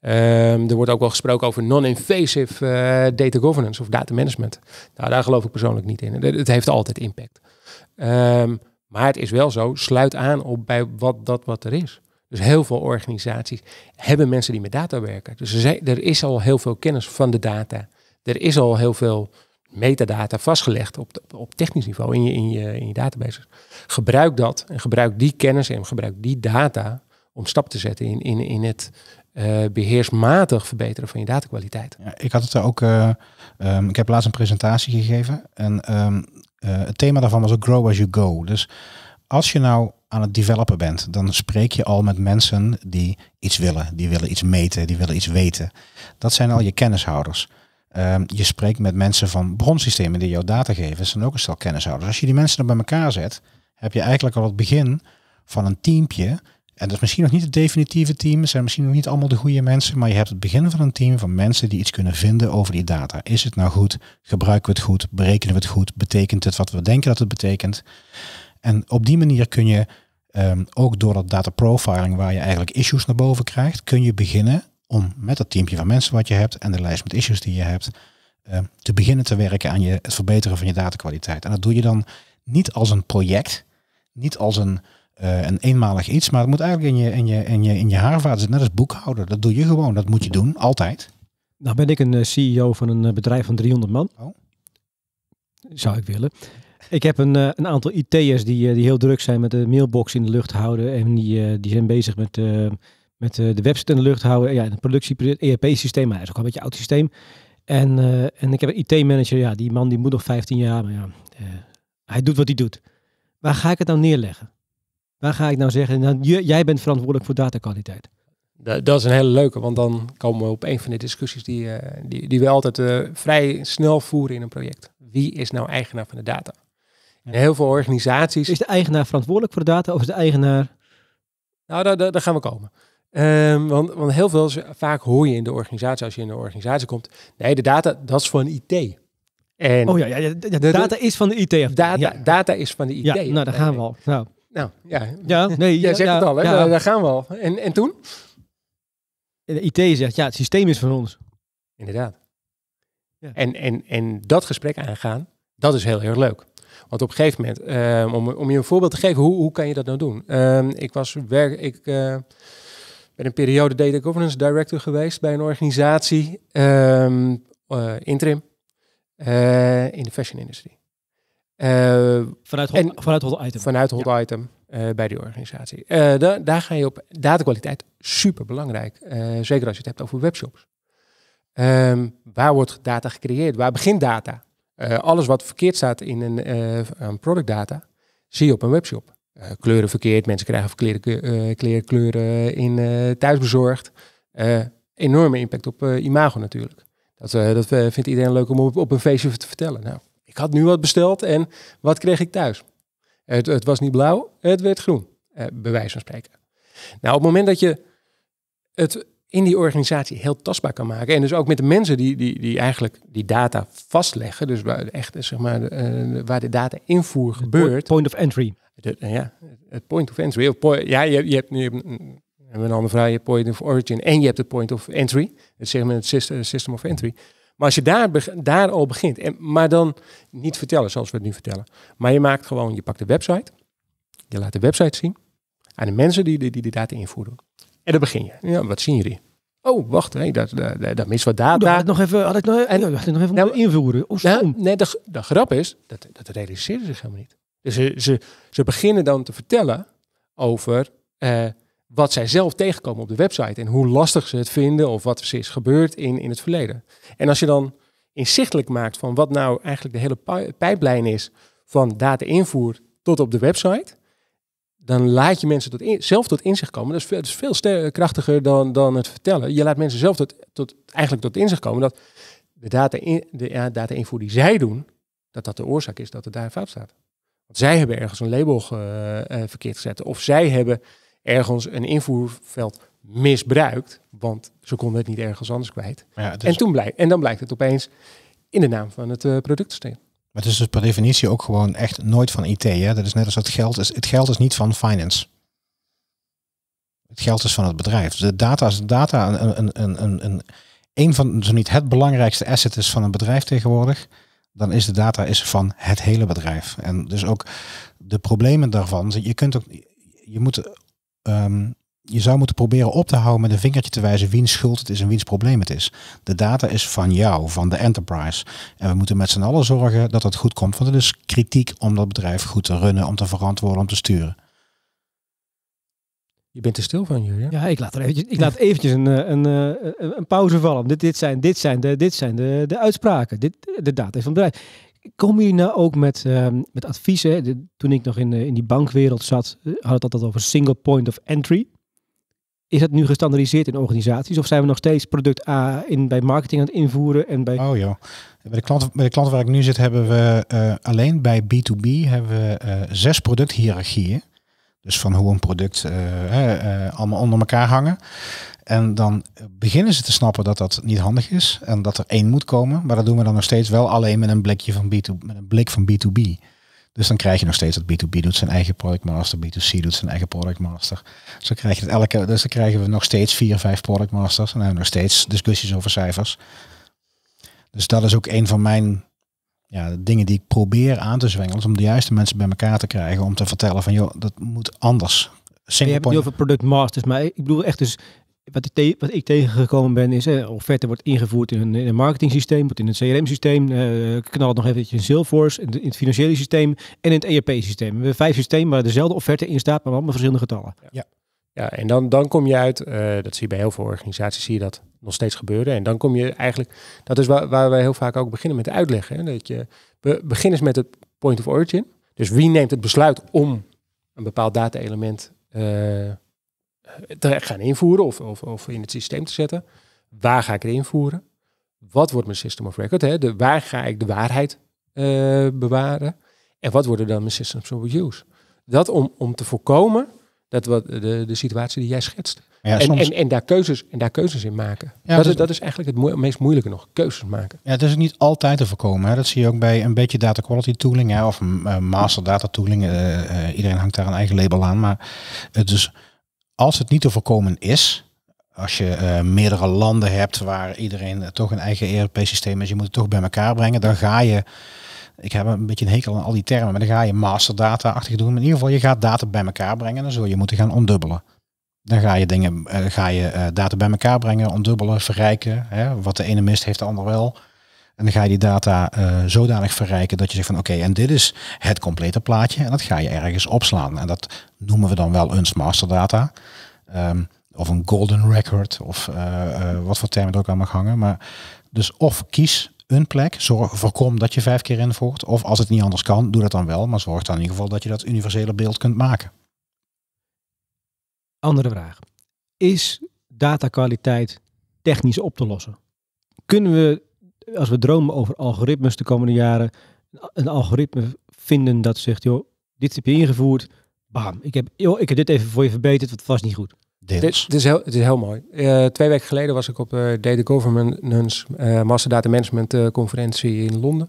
Ehm, er wordt ook wel gesproken over non-invasive eh, data governance of data management. Nou, daar geloof ik persoonlijk niet in. Het, heeft altijd impact. Ehm, maar het is wel zo, sluit aan op bij wat, dat wat er is. Dus heel veel organisaties hebben mensen die met data werken. Dus er is al heel veel kennis van de data. Er is al heel veel metadata vastgelegd op, op technisch niveau in je, in, je, in je databases. Gebruik dat en gebruik die kennis en gebruik die data om stap te zetten in, in, in het eh, beheersmatig verbeteren van je datakwaliteit. Ja, ik had het er ook, eh, ehm, ik heb laatst een presentatie gegeven en ehm, eh, het thema daarvan was ook Grow as you go. Dus als je nou aan het developen bent, dan spreek je al met mensen die iets willen. Die willen iets meten, die willen iets weten. Dat zijn al je kennishouders. Ehm, je spreekt met mensen van bronsystemen die jouw data geven. Dat zijn ook een stel kennishouders. Als je die mensen dan bij elkaar zet, heb je eigenlijk al het begin van een teampje. En dat is misschien nog niet het definitieve team. Het zijn misschien nog niet allemaal de goede mensen. Maar je hebt het begin van een team van mensen die iets kunnen vinden over die data. Is het nou goed? Gebruiken we het goed? Berekenen we het goed? Betekent het wat we denken dat het betekent? En op die manier kun je ehm, ook door dat data profiling waar je eigenlijk issues naar boven krijgt, kun je beginnen om met dat teampje van mensen wat je hebt en de lijst met issues die je hebt, ehm, te beginnen te werken aan je, het verbeteren van je datakwaliteit. En dat doe je dan niet als een project, niet als een, eh, een eenmalig iets, maar het moet eigenlijk in je, in je, in je, in je haarvaten zitten. Net als boekhouder. dat doe je gewoon, dat moet je doen, altijd. Nou ben ik een eh, CEO van een eh, bedrijf van 300 man. Oh. Zou ik willen. Ik heb een, eh, een aantal IT'ers die, eh, die heel druk zijn met de mailbox in de lucht houden. En die, eh, die zijn bezig met, met de website in de lucht houden. Ja, een productie, ERP-systeem, maar is ook een beetje oud systeem. En, en ik heb een IT-manager, ja, die man die moet nog 15 jaar, maar ja, hij doet wat hij doet. Waar ga ik het nou neerleggen? Waar ga ik nou zeggen, nou, jij bent verantwoordelijk voor datakwaliteit? Dat, is een hele leuke, want dan komen we op een van de discussies die, die, die we altijd vrij snel voeren in een project. Wie is nou eigenaar van de data? Heel veel organisaties. Is de eigenaar verantwoordelijk voor de data of is de eigenaar... Nou, daar, daar, gaan we komen. Ehm, want, want heel veel, vaak hoor je in de organisatie, als je in de organisatie komt, nee, de data, dat is van IT. En oh ja, ja, de, data is van de IT. Data, ja. data is van de IT. nou, daar gaan we al. Nou, nou ja. ja nee, Jij zegt het al, hè? Daar, gaan we al. En, en toen? De IT zegt, ja, het systeem is van ons. Inderdaad. En, en, en dat gesprek aangaan, dat is heel erg leuk. Want op een gegeven moment, ehm, om, om je een voorbeeld te geven, hoe, hoe kan je dat nou doen? Ehm, ik was werk, ik ben eh, een periode data governance director geweest bij een organisatie, ehm, eh, interim, eh, in de fashion industrie. vanuit, hot, vanuit hot item. Vanuit hot item bij die organisatie. daar ga je op datakwaliteit super belangrijk. zeker als je het hebt over webshops. waar wordt data gecreëerd? Waar begint data? Eh, alles wat verkeerd staat in een, uh, eh, productdata, zie je op een webshop. Eh, kleuren verkeerd, mensen krijgen verkeerde kleuren in thuisbezorgd. enorme impact op imago natuurlijk. Dat, dat vindt iedereen leuk om op, op, een feestje te vertellen. Nou, ik had nu wat besteld en wat kreeg ik thuis? Het, het was niet blauw, het werd groen, Bewijs van spreken. Nou, op het moment dat je het in die organisatie heel tastbaar kan maken. En dus ook met de mensen die, die, die eigenlijk die data vastleggen. Dus waar, echt, eh, zeg maar, uh, waar de data invoer gebeurt. Point of entry. ja, het point of entry. Of point, ja, je, je hebt, mm, nu, een andere vraag, je hebt point of origin en je hebt het point of entry. Het maar system, system of entry. Maar als je daar, daar al begint, en, maar dan niet vertellen zoals we het nu vertellen. Maar je maakt gewoon, je pakt de website, je laat de website zien aan de mensen die die, die, die data invoeren. En dan begin je. Ja, wat zien jullie? Oh, wacht, dat dat dat mis wat data. Oh, had ik nog even, had ik nog, en, oh, nog even nou, invoeren. Oh, nou, nee, de, grap is, dat, dat realiseren ze zich helemaal niet. Dus ze, ze, ze beginnen dan te vertellen over eh, wat zij zelf tegenkomen op de website. En hoe lastig ze het vinden of wat er is gebeurd in, in het verleden. En als je dan inzichtelijk maakt van wat nou eigenlijk de hele pijplijn is van data invoer tot op de website dan laat je mensen tot in, zelf tot inzicht komen. Dat is, is veel sterker, krachtiger dan, dan het vertellen. Je laat mensen zelf tot, tot, eigenlijk tot inzicht komen dat de data, in, de data invoer die zij doen, dat dat de oorzaak is dat het daar fout staat. Want zij hebben ergens een label eh, verkeerd gezet. Of zij hebben ergens een invoerveld misbruikt, want ze konden het niet ergens anders kwijt. Ja, en, toen blijkt, en dan blijkt het opeens in de naam van het eh, product te maar het is dus per definitie ook gewoon echt nooit van IT. Hè? Dat is net als het geld is. Het geld is niet van finance. Het geld is van het bedrijf. De data is data een, een, een, een, een, een van, zo niet het belangrijkste asset is van een bedrijf tegenwoordig. Dan is de data is van het hele bedrijf. En dus ook de problemen daarvan. Je, kunt ook, je moet ehm, je zou moeten proberen op te houden met een vingertje te wijzen wiens schuld het is en wiens probleem het is. De data is van jou, van de enterprise. En we moeten met z'n allen zorgen dat het goed komt. Want het is kritiek om dat bedrijf goed te runnen, om te verantwoorden, om te sturen. Je bent er stil van, Jurgen. Ja, ik laat, er eventjes, ik laat eventjes een, eh, een, eh, een, pauze vallen. Dit, dit, zijn, dit zijn, de, dit zijn de, de uitspraken. Dit, de data is van het bedrijf. Kom je nou ook met, ehm, met adviezen? toen ik nog in, eh, in die bankwereld zat, had het altijd over single point of entry is het nu gestandardiseerd in organisaties of zijn we nog steeds product A in, bij marketing aan het invoeren? En bij... Oh ja, bij de, klant, bij de klant waar ik nu zit hebben we eh, alleen bij B2B hebben we eh, zes producthiërarchieën. Dus van hoe een product eh, allemaal onder elkaar hangen. En dan beginnen ze te snappen dat dat niet handig is en dat er één moet komen. Maar dat doen we dan nog steeds wel alleen met een, blikje van B2, met een blik van B2B. Dus dan krijg je nog steeds dat B2B doet zijn eigen product master, B2C doet zijn eigen product master. Dus dan, krijg je het elke, dus dan krijgen we nog steeds vier, vijf product masters en hebben we nog steeds discussies over cijfers. Dus dat is ook een van mijn ja, dingen die ik probeer aan te zwengelen, om de juiste mensen bij elkaar te krijgen om te vertellen van joh, dat moet anders. Single je hebt heel product masters, maar ik bedoel echt dus wat, ik tegengekomen ben is, eh, offerte wordt ingevoerd in een, in een wordt in het CRM-systeem, eh, knalt nog eventjes in Salesforce, in, het financiële systeem en in het ERP-systeem. We hebben vijf systemen waar dezelfde offerte in staat, maar allemaal verschillende getallen. Ja, ja en dan, dan kom je uit, eh, dat zie je bij heel veel organisaties, zie je dat nog steeds gebeuren. En dan kom je eigenlijk, dat is waar, waar wij heel vaak ook beginnen met uitleggen. Dat je, we beginnen met het point of origin. Dus wie neemt het besluit om een bepaald data-element uh, te gaan invoeren of, of, in het systeem te zetten. Waar ga ik het invoeren? Wat wordt mijn system of record? Hè? De, waar ga ik de waarheid eh, bewaren? En wat worden dan mijn systems of use? Dat om, om te voorkomen dat wat de, de situatie die jij schetst. en, en, daar keuzes, en daar keuzes in maken. dat, is, dus- dat is eigenlijk het meest moeilijke nog, keuzes maken. Ja, het is niet altijd te voorkomen. Hè. Dat zie je ook bij een beetje data quality tooling hè, of eh, master data tooling. Eh, iedereen hangt daar een eigen label aan. Maar het is als het niet te voorkomen is, als je eh, meerdere landen hebt waar iedereen eh, toch een eigen ERP-systeem is, je moet het toch bij elkaar brengen, dan ga je, ik heb een beetje een hekel aan al die termen, maar dan ga je masterdata achter doen. Maar in ieder geval, je gaat data bij elkaar brengen dan zul je moeten gaan ondubbelen. Dan ga je dingen, eh, ga je data bij elkaar brengen, ondubbelen, verrijken. Hè? Wat de ene mist, heeft de ander wel. En dan ga je die data eh, zodanig verrijken dat je zegt van oké, en dit is het complete plaatje. En dat ga je ergens opslaan. En dat noemen we dan wel een masterdata data. Ehm, of een golden record. Of eh, eh, wat voor termen er ook aan mag hangen. Maar dus of kies een plek. Zorg, voorkom dat je vijf keer invoert. Of als het niet anders kan, doe dat dan wel. Maar zorg dan in ieder geval dat je dat universele beeld kunt maken. Andere vraag. Is datakwaliteit technisch op te lossen? Kunnen we als we dromen over algoritmes de komende jaren, een algoritme vinden dat zegt, joh, dit heb je ingevoerd, bam, ik heb, joh, ik heb dit even voor je verbeterd, want het was niet goed. Dit, is heel, is heel mooi. Eh, twee weken geleden was ik op uh, eh, Data Governance uh, Master Data Management eh, Conferentie in Londen.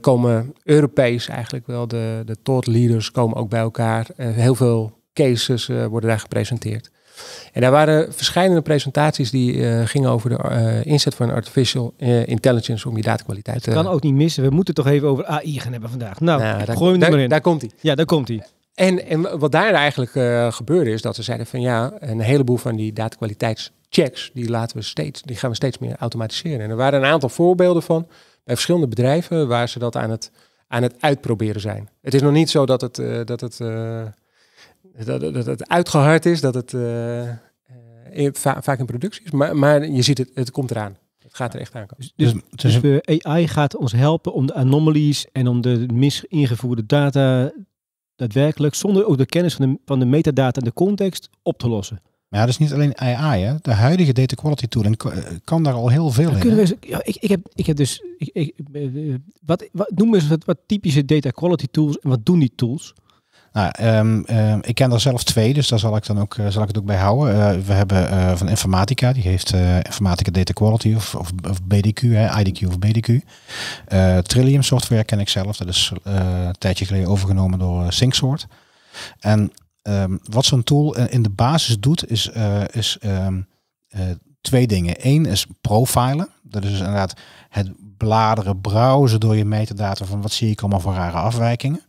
komen Europees eigenlijk wel, de, de thought leaders komen ook bij elkaar. heel veel cases worden daar gepresenteerd. En daar waren verschillende presentaties die eh, gingen over de eh, inzet van artificial eh, intelligence om je datakwaliteit te... kan ook niet missen. We moeten toch even over AI gaan hebben vandaag. Nou, nou gooi hem er in. Daar komt hij. Ja, daar komt hij. En, en wat daar eigenlijk gebeurde is dat ze zeiden van ja, een heleboel van die datakwaliteitschecks, die, laten we steeds, die gaan we steeds meer automatiseren. En er waren een aantal voorbeelden van bij verschillende bedrijven waar ze dat aan het, aan het uitproberen zijn. Het is nog niet zo dat het... dat het dat, dat, het uitgehard is, dat het eh, eh, vaak in productie is. Maar, maar je ziet het, het komt eraan. Het gaat er echt aan Dus, dus, dus-, dus, dus- eh, AI gaat ons helpen om de anomalies en om de misingevoerde data daadwerkelijk, zonder ook de kennis van de, van de metadata en de context, op te lossen. Maar ja, dat is niet alleen AI. Hè? De huidige data quality tooling kan daar al heel veel in. We, ja, ik, ik, heb, ik heb dus... Ik, wat, wat, noem eens wat typische data quality tools en wat doen die tools? Nou, ehm, ehm, ik ken er zelf twee, dus daar zal ik, dan ook, eh, zal ik het ook bij houden. Eh, we hebben eh, van Informatica, die heeft Informatica Data Quality of, of, BDQ, hè, IDQ of BDQ. Trillium software ken ik zelf, dat is een tijdje geleden overgenomen door SyncSort. En ehm, wat zo'n tool in de basis doet, is, is twee dingen. Eén is profilen. Dat is dus inderdaad het bladeren, browsen door je metadata van wat zie ik allemaal voor rare afwijkingen.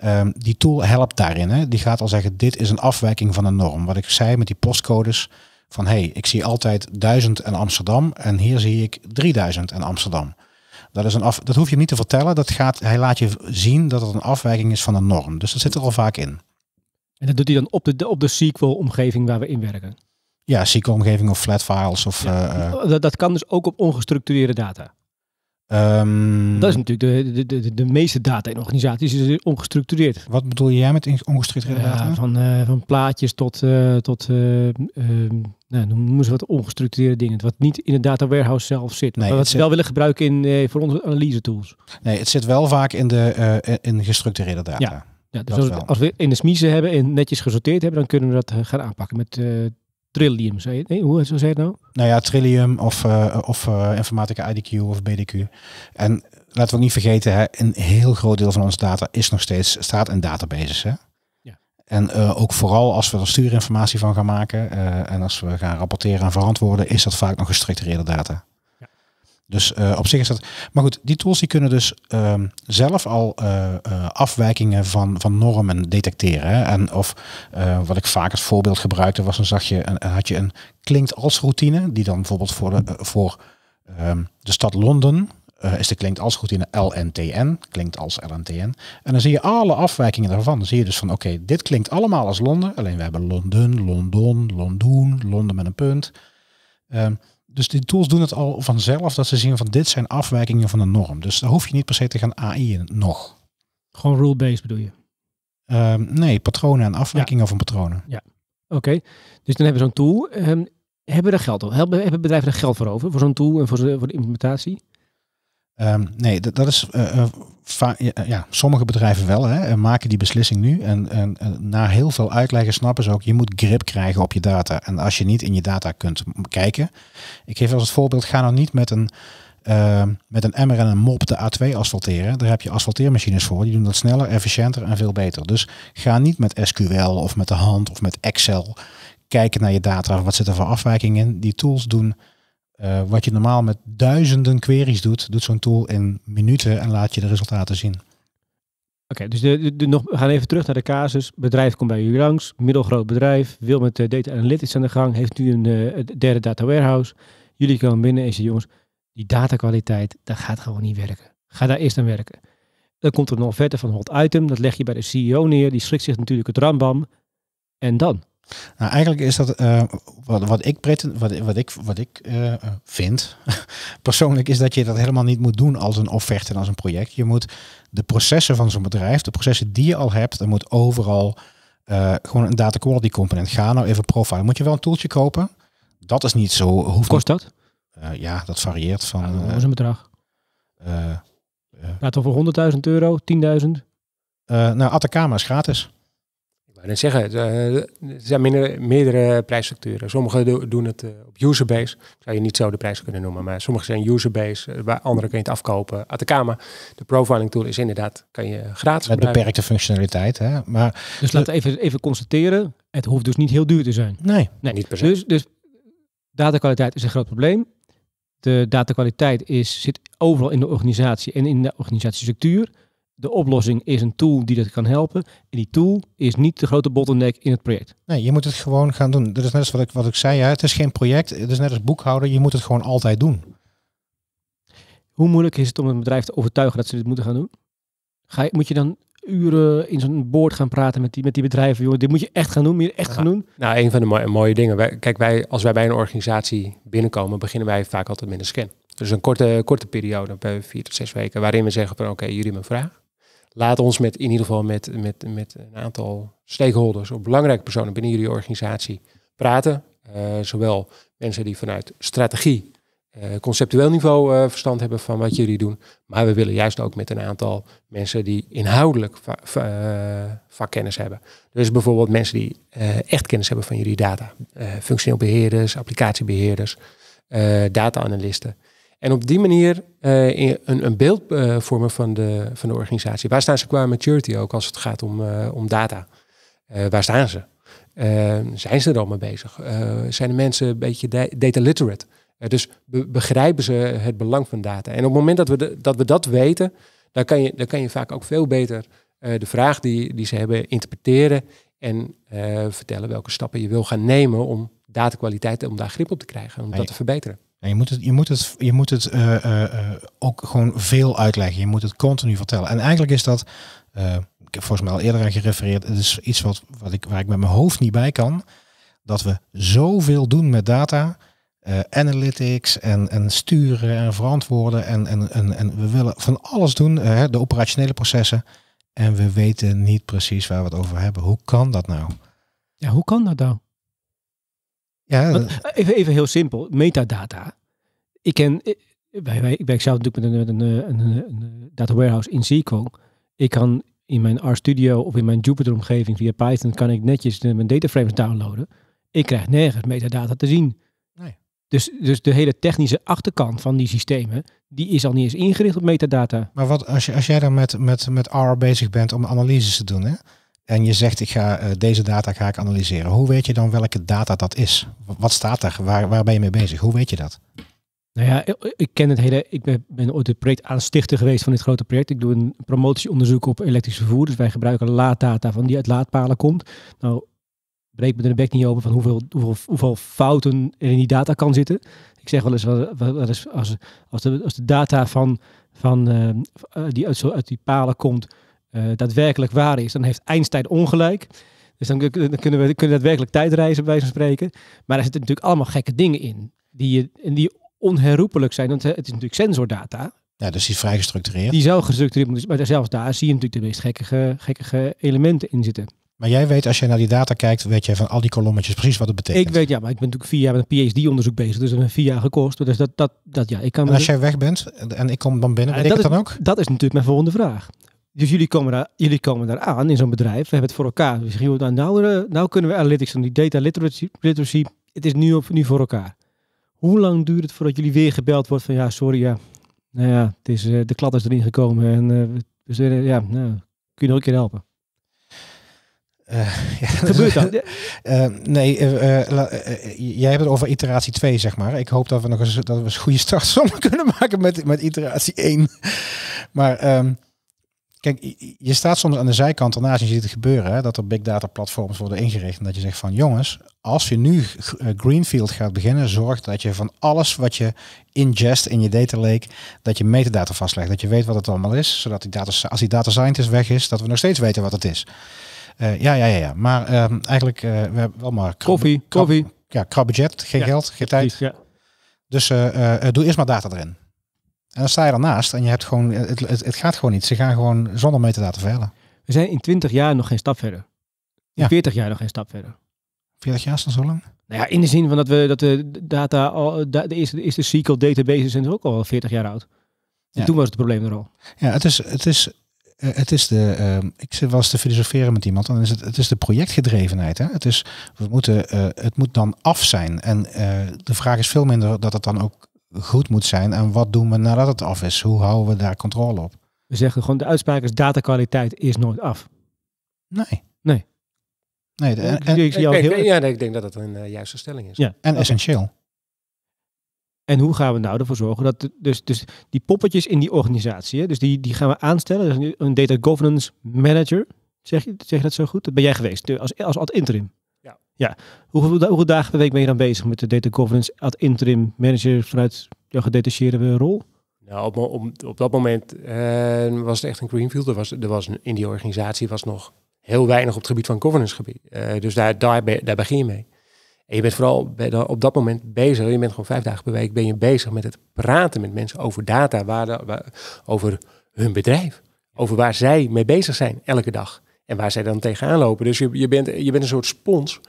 Ehm, die tool helpt daarin. Hè. Die gaat al zeggen, dit is een afwijking van een norm. Wat ik zei met die postcodes, van hé, hey, ik zie altijd 1000 en Amsterdam en hier zie ik 3000 en Amsterdam. Dat, is een af, dat hoef je niet te vertellen, dat gaat, hij laat je zien dat het een afwijking is van een norm. Dus dat zit er al vaak in. En dat doet hij dan op de, op de SQL-omgeving waar we in werken? Ja, SQL-omgeving of flat files. Of, eh, eh, dat, dat kan dus ook op ongestructureerde data? Ehm, dat is natuurlijk de, de, de, de meeste data in organisaties is ongestructureerd. Wat bedoel jij met ongestructureerde ja, data? Van, eh, van plaatjes tot, eh, tot eh, ehm, nou, noemen ze wat ongestructureerde dingen. Wat niet in de data warehouse zelf zit. maar wat ze wel willen gebruiken in, voor onze analyse tools. Nee, het zit wel vaak in de in gestructureerde data. Ja. Ja, dus als we, als, we in de smiezen hebben en netjes gesorteerd hebben, dan kunnen we dat gaan aanpakken met Trillium, zei je, hoe zei het nou? Nou ja, Trillium of, eh, of eh, Informatica IDQ of BDQ. En laten we ook niet vergeten, hè, een heel groot deel van onze data is nog steeds, staat in databases. Hè? Ja. En eh, ook vooral als we er stuurinformatie van gaan maken en als we gaan rapporteren en verantwoorden, is dat vaak nog gestructureerde data. Dus eh, op zich is dat. Maar goed, die tools die kunnen dus ehm, zelf al eh, eh, afwijkingen van, van normen detecteren. Hè? En of wat ik vaak als voorbeeld gebruikte, was dan zag je een, had je een klinkt als routine, die dan bijvoorbeeld voor de, voor, ehm, de stad Londen. is de klinkt als routine LNTN, klinkt als LNTN. En dan zie je alle afwijkingen daarvan. Dan zie je dus van oké, dit klinkt allemaal als Londen. Alleen we hebben Londen, London, London, Londen met een punt. Um, dus die tools doen het al vanzelf dat ze zien van dit zijn afwijkingen van de norm. Dus daar hoef je niet per se te gaan AI'en nog. Gewoon rule-based bedoel je? Ehm, nee, patronen en afwijkingen van patronen. Ja, oké. Dus dan hebben we zo'n tool. Ehm, hebben we daar geld over? Hebben, bedrijven daar geld voor over? Voor zo'n tool en voor, voor de implementatie? Ehm, nee, dat, dat is eh, eh, eh, ja, sommige bedrijven wel, hè, maken die beslissing nu. En, en, na heel veel uitleggen snappen ze ook, je moet grip krijgen op je data. En als je niet in je data kunt kijken. Ik geef als het voorbeeld, ga nou niet met een, uh, met een emmer en een mop de A2 asfalteren. Daar heb je asfalteermachines voor. Die doen dat sneller, efficiënter en veel beter. Dus ga niet met SQL of met de hand of met Excel kijken naar je data. Wat zit er voor afwijking in? Die tools doen eh, wat je normaal met duizenden queries doet, doet zo'n tool in minuten en laat je de resultaten zien. Oké, dus de, nog, we gaan even terug naar de casus. Bedrijf komt bij jullie langs, middelgroot bedrijf, wil met eh, data analytics aan de gang, heeft nu een eh, derde data warehouse. Jullie komen binnen en zeggen, jongens, die datakwaliteit, dat gaat gewoon niet werken. Ga daar eerst aan werken. Dan komt er nog offerte van hot item, dat leg je bij de CEO neer, die schrikt zich natuurlijk het rambam. En dan? Nou, eigenlijk is dat eh, wat, wat, ik pretend, wat, wat ik, wat ik eh, vind persoonlijk is dat je dat helemaal niet moet doen als een offerte en als een project. Je moet de processen van zo'n bedrijf, de processen die je al hebt, er moet overal eh, gewoon een data quality component. gaan. nou even profile. Moet je wel een toeltje kopen? Dat is niet zo. Hoeft Kost dat? ja, dat varieert van. Ja, is een bedrag? Laten we voor 100.000 euro, 10.000? nou, Atacama is gratis. En zeggen, eh, er zijn minder, meerdere prijsstructuren. Sommige doen het eh, op base, Zou je niet zo de prijs kunnen noemen, maar sommige zijn base, eh, waar andere kun je het afkopen. Atacama, de profiling tool is inderdaad, kan je gratis Met beperkte functionaliteit, hè? Maar, dus laten we even, even constateren, het hoeft dus niet heel duur te zijn. Nee, nee. niet per se. Dus, dus datakwaliteit is een groot probleem. De datakwaliteit is, zit overal in de organisatie en in de organisatiestructuur de oplossing is een tool die dat kan helpen. En die tool is niet de grote bottleneck in het project. Nee, je moet het gewoon gaan doen. Dat is net als wat ik, wat ik zei. Ja, het is geen project. Het is net als boekhouder. Je moet het gewoon altijd doen. Hoe moeilijk is het om een bedrijf te overtuigen dat ze dit moeten gaan doen? Ga je, moet je dan uren in zo'n boord gaan praten met die, met die bedrijven? Joh, dit moet je echt gaan doen, moet echt gaan doen? Nou, een van de mooie, mooie dingen. kijk, wij, als wij bij een organisatie binnenkomen, beginnen wij vaak altijd met een scan. Dus een korte, korte periode, vier tot zes weken, waarin we zeggen van oké, jullie hebben vraag laat ons met, in ieder geval met, met, met een aantal stakeholders of belangrijke personen binnen jullie organisatie praten. Eh, zowel mensen die vanuit strategie, eh, conceptueel niveau eh, verstand hebben van wat jullie doen. Maar we willen juist ook met een aantal mensen die inhoudelijk vakkennis hebben. Dus bijvoorbeeld mensen die echt kennis hebben van jullie data. functioneel beheerders, applicatiebeheerders, data-analisten. En op die manier eh, een, een, beeld uh, vormen van de, van de organisatie. Waar staan ze qua maturity ook als het gaat om, eh, om data? waar staan ze? zijn ze er al mee bezig? zijn de mensen een beetje data literate? dus begrijpen ze het belang van data? En op het moment dat we, dat, we dat weten, dan kan, je, dan kan je vaak ook veel beter de vraag die, die ze hebben interpreteren en vertellen welke stappen je wil gaan nemen om datakwaliteit, om daar grip op te krijgen, om dat te verbeteren je moet het, je moet het, je moet het eh, eh, eh, ook gewoon veel uitleggen. Je moet het continu vertellen. En eigenlijk is dat, uh, ik heb volgens mij al eerder aan gerefereerd, het is iets wat, wat ik, waar ik met mijn hoofd niet bij kan. Dat we zoveel doen met data, analytics en, en sturen en verantwoorden. En, en, en, en we willen van alles doen, de operationele processen. En we weten niet precies waar we het over hebben. Hoe kan dat nou? Ja, hoe kan dat nou? Ja, eh, even, heel simpel, metadata. Ik ken, bij eh, ik werk zelf natuurlijk met een, een, een, data warehouse in SQL. Ik kan in mijn R-studio of in mijn Jupyter omgeving via Python kan ik netjes mijn dataframes downloaden. Ik krijg nergens metadata te zien. Dus, dus de hele technische achterkant van die systemen, die is al niet eens ingericht op metadata. Maar wat als, je, als jij dan met, met, met R bezig bent om analyses te doen, hè? en je zegt ik ga eh, deze data ga ik analyseren. Hoe weet je dan welke data dat is? Wat staat er? Waar, waar ben je mee bezig? Hoe weet je dat? Nou ja, ik ken het hele. Ik ben, ben ooit het project aanstichter geweest van dit grote project. Ik doe een promotieonderzoek op elektrisch vervoer. Dus wij gebruiken laaddata van die uit laadpalen komt. Nou, breek me de bek niet open van hoeveel, hoeveel, hoeveel fouten er in die data kan zitten. Ik zeg wel eens, wel als, als, de, als de data van, van eh, eh, die uit, uit die palen komt eh, daadwerkelijk waar is, dan heeft Einstein ongelijk. Dus dan, kunnen we kunnen daadwerkelijk tijdreizen bij zo'n spreken. Maar er zitten natuurlijk allemaal gekke dingen in. Die, die onherroepelijk zijn. Want het is natuurlijk sensordata. Ja, dus die is vrij gestructureerd. Die zelf gestructureerd moeten dus, Maar zelfs daar zie je natuurlijk de meest gekkige, gekkige elementen in zitten. Maar jij weet, als je naar die data kijkt, weet jij van al die kolommetjes precies wat het betekent. Ik weet, ja, maar ik ben natuurlijk vier jaar met een PhD-onderzoek bezig. Dus dat heeft vier jaar gekost. Dus dat, dat, dat ja, ik kan... En als jij weg bent en ik kom dan binnen, weet ik dan ook? Dat is natuurlijk mijn volgende vraag. Dus jullie komen, daar, jullie komen daar aan in zo'n bedrijf. We hebben het voor elkaar. We dus zeggen, nou, nou, eh, nou kunnen we analytics en Die data literacy, literacy het is nu, op, nu voor elkaar. Hoe lang duurt het voordat jullie weer gebeld wordt van, ja, sorry, ja. Nou ja, het is, eh, de klad is erin gekomen. En eh, we kunnen ja, nou, nog een keer helpen? Uh, ja, Gebeurt dat? nee, jij hebt het over iteratie 2, zeg maar. Ik hoop dat we nog eens, dat we een goede startsom kunnen maken met, met iteratie 1. Maar ehm, Kijk, je staat soms aan de zijkant ernaast en je ziet het gebeuren, hè, dat er big data platforms worden ingericht. En dat je zegt van jongens, als je nu eh, Greenfield gaat beginnen, zorg dat je van alles wat je ingest in je data lake, dat je metadata vastlegt. Dat je weet wat het allemaal is, zodat die data, als die data scientist weg is, dat we nog steeds weten wat het is. Eh, ja, ja, ja, ja. Maar ehm, eigenlijk, eh, we hebben wel maar... koffie, koffie. Ja, krab budget, geen geld, geen tijd. Dus doe eerst maar data erin dan sta je ernaast en je hebt gewoon, het, het, het gaat gewoon niet. Ze gaan gewoon zonder metadata verder. We zijn in 20 jaar nog geen stap verder. In ja. 40 jaar nog geen stap verder. 40 jaar is dan zo lang? Nou ja, in de zin van dat we dat de data al, de eerste, eerste SQL databases zijn er ook al 40 jaar oud. En dus toen was het probleem er al. Ja, het is, het is, eh, het is de, uh, ik was te filosoferen met iemand, dan is het, het is de projectgedrevenheid. Hè? Het, is, we moeten, eh, het moet dan af zijn. En eh, de vraag is veel minder dat het dan ook goed moet zijn en wat doen we nadat het af is? Hoe houden we daar controle op? We zeggen gewoon, de uitspraak is datakwaliteit is nooit af. Nee. Nee. Nee, en, ik, heel... ja, ik denk dat dat een eh, juiste stelling is. Ja. En essentieel. En hoe gaan we nou ervoor zorgen dat dus, dus die poppetjes in die organisatie, dus die, die gaan we aanstellen. Dus een data governance manager, zeg je, zeg je dat zo goed? Dat ben jij geweest, als, als ad interim. Ja, hoeveel, dagen per week ben je dan bezig met de data governance ad interim manager vanuit jouw gedetacheerde rol? Nou, op, op, dat moment eh, was het echt een greenfield. Er was, er was in die organisatie was nog heel weinig op het gebied van governance gebied. Eh, dus daar, daar, begin je mee. En je bent vooral op dat moment bezig. Je bent gewoon vijf dagen per week ben je bezig met het praten met mensen over data, waar, over hun bedrijf. Over waar zij mee bezig zijn elke dag. En waar zij dan tegenaan lopen. Dus je, je, bent, je bent een soort spons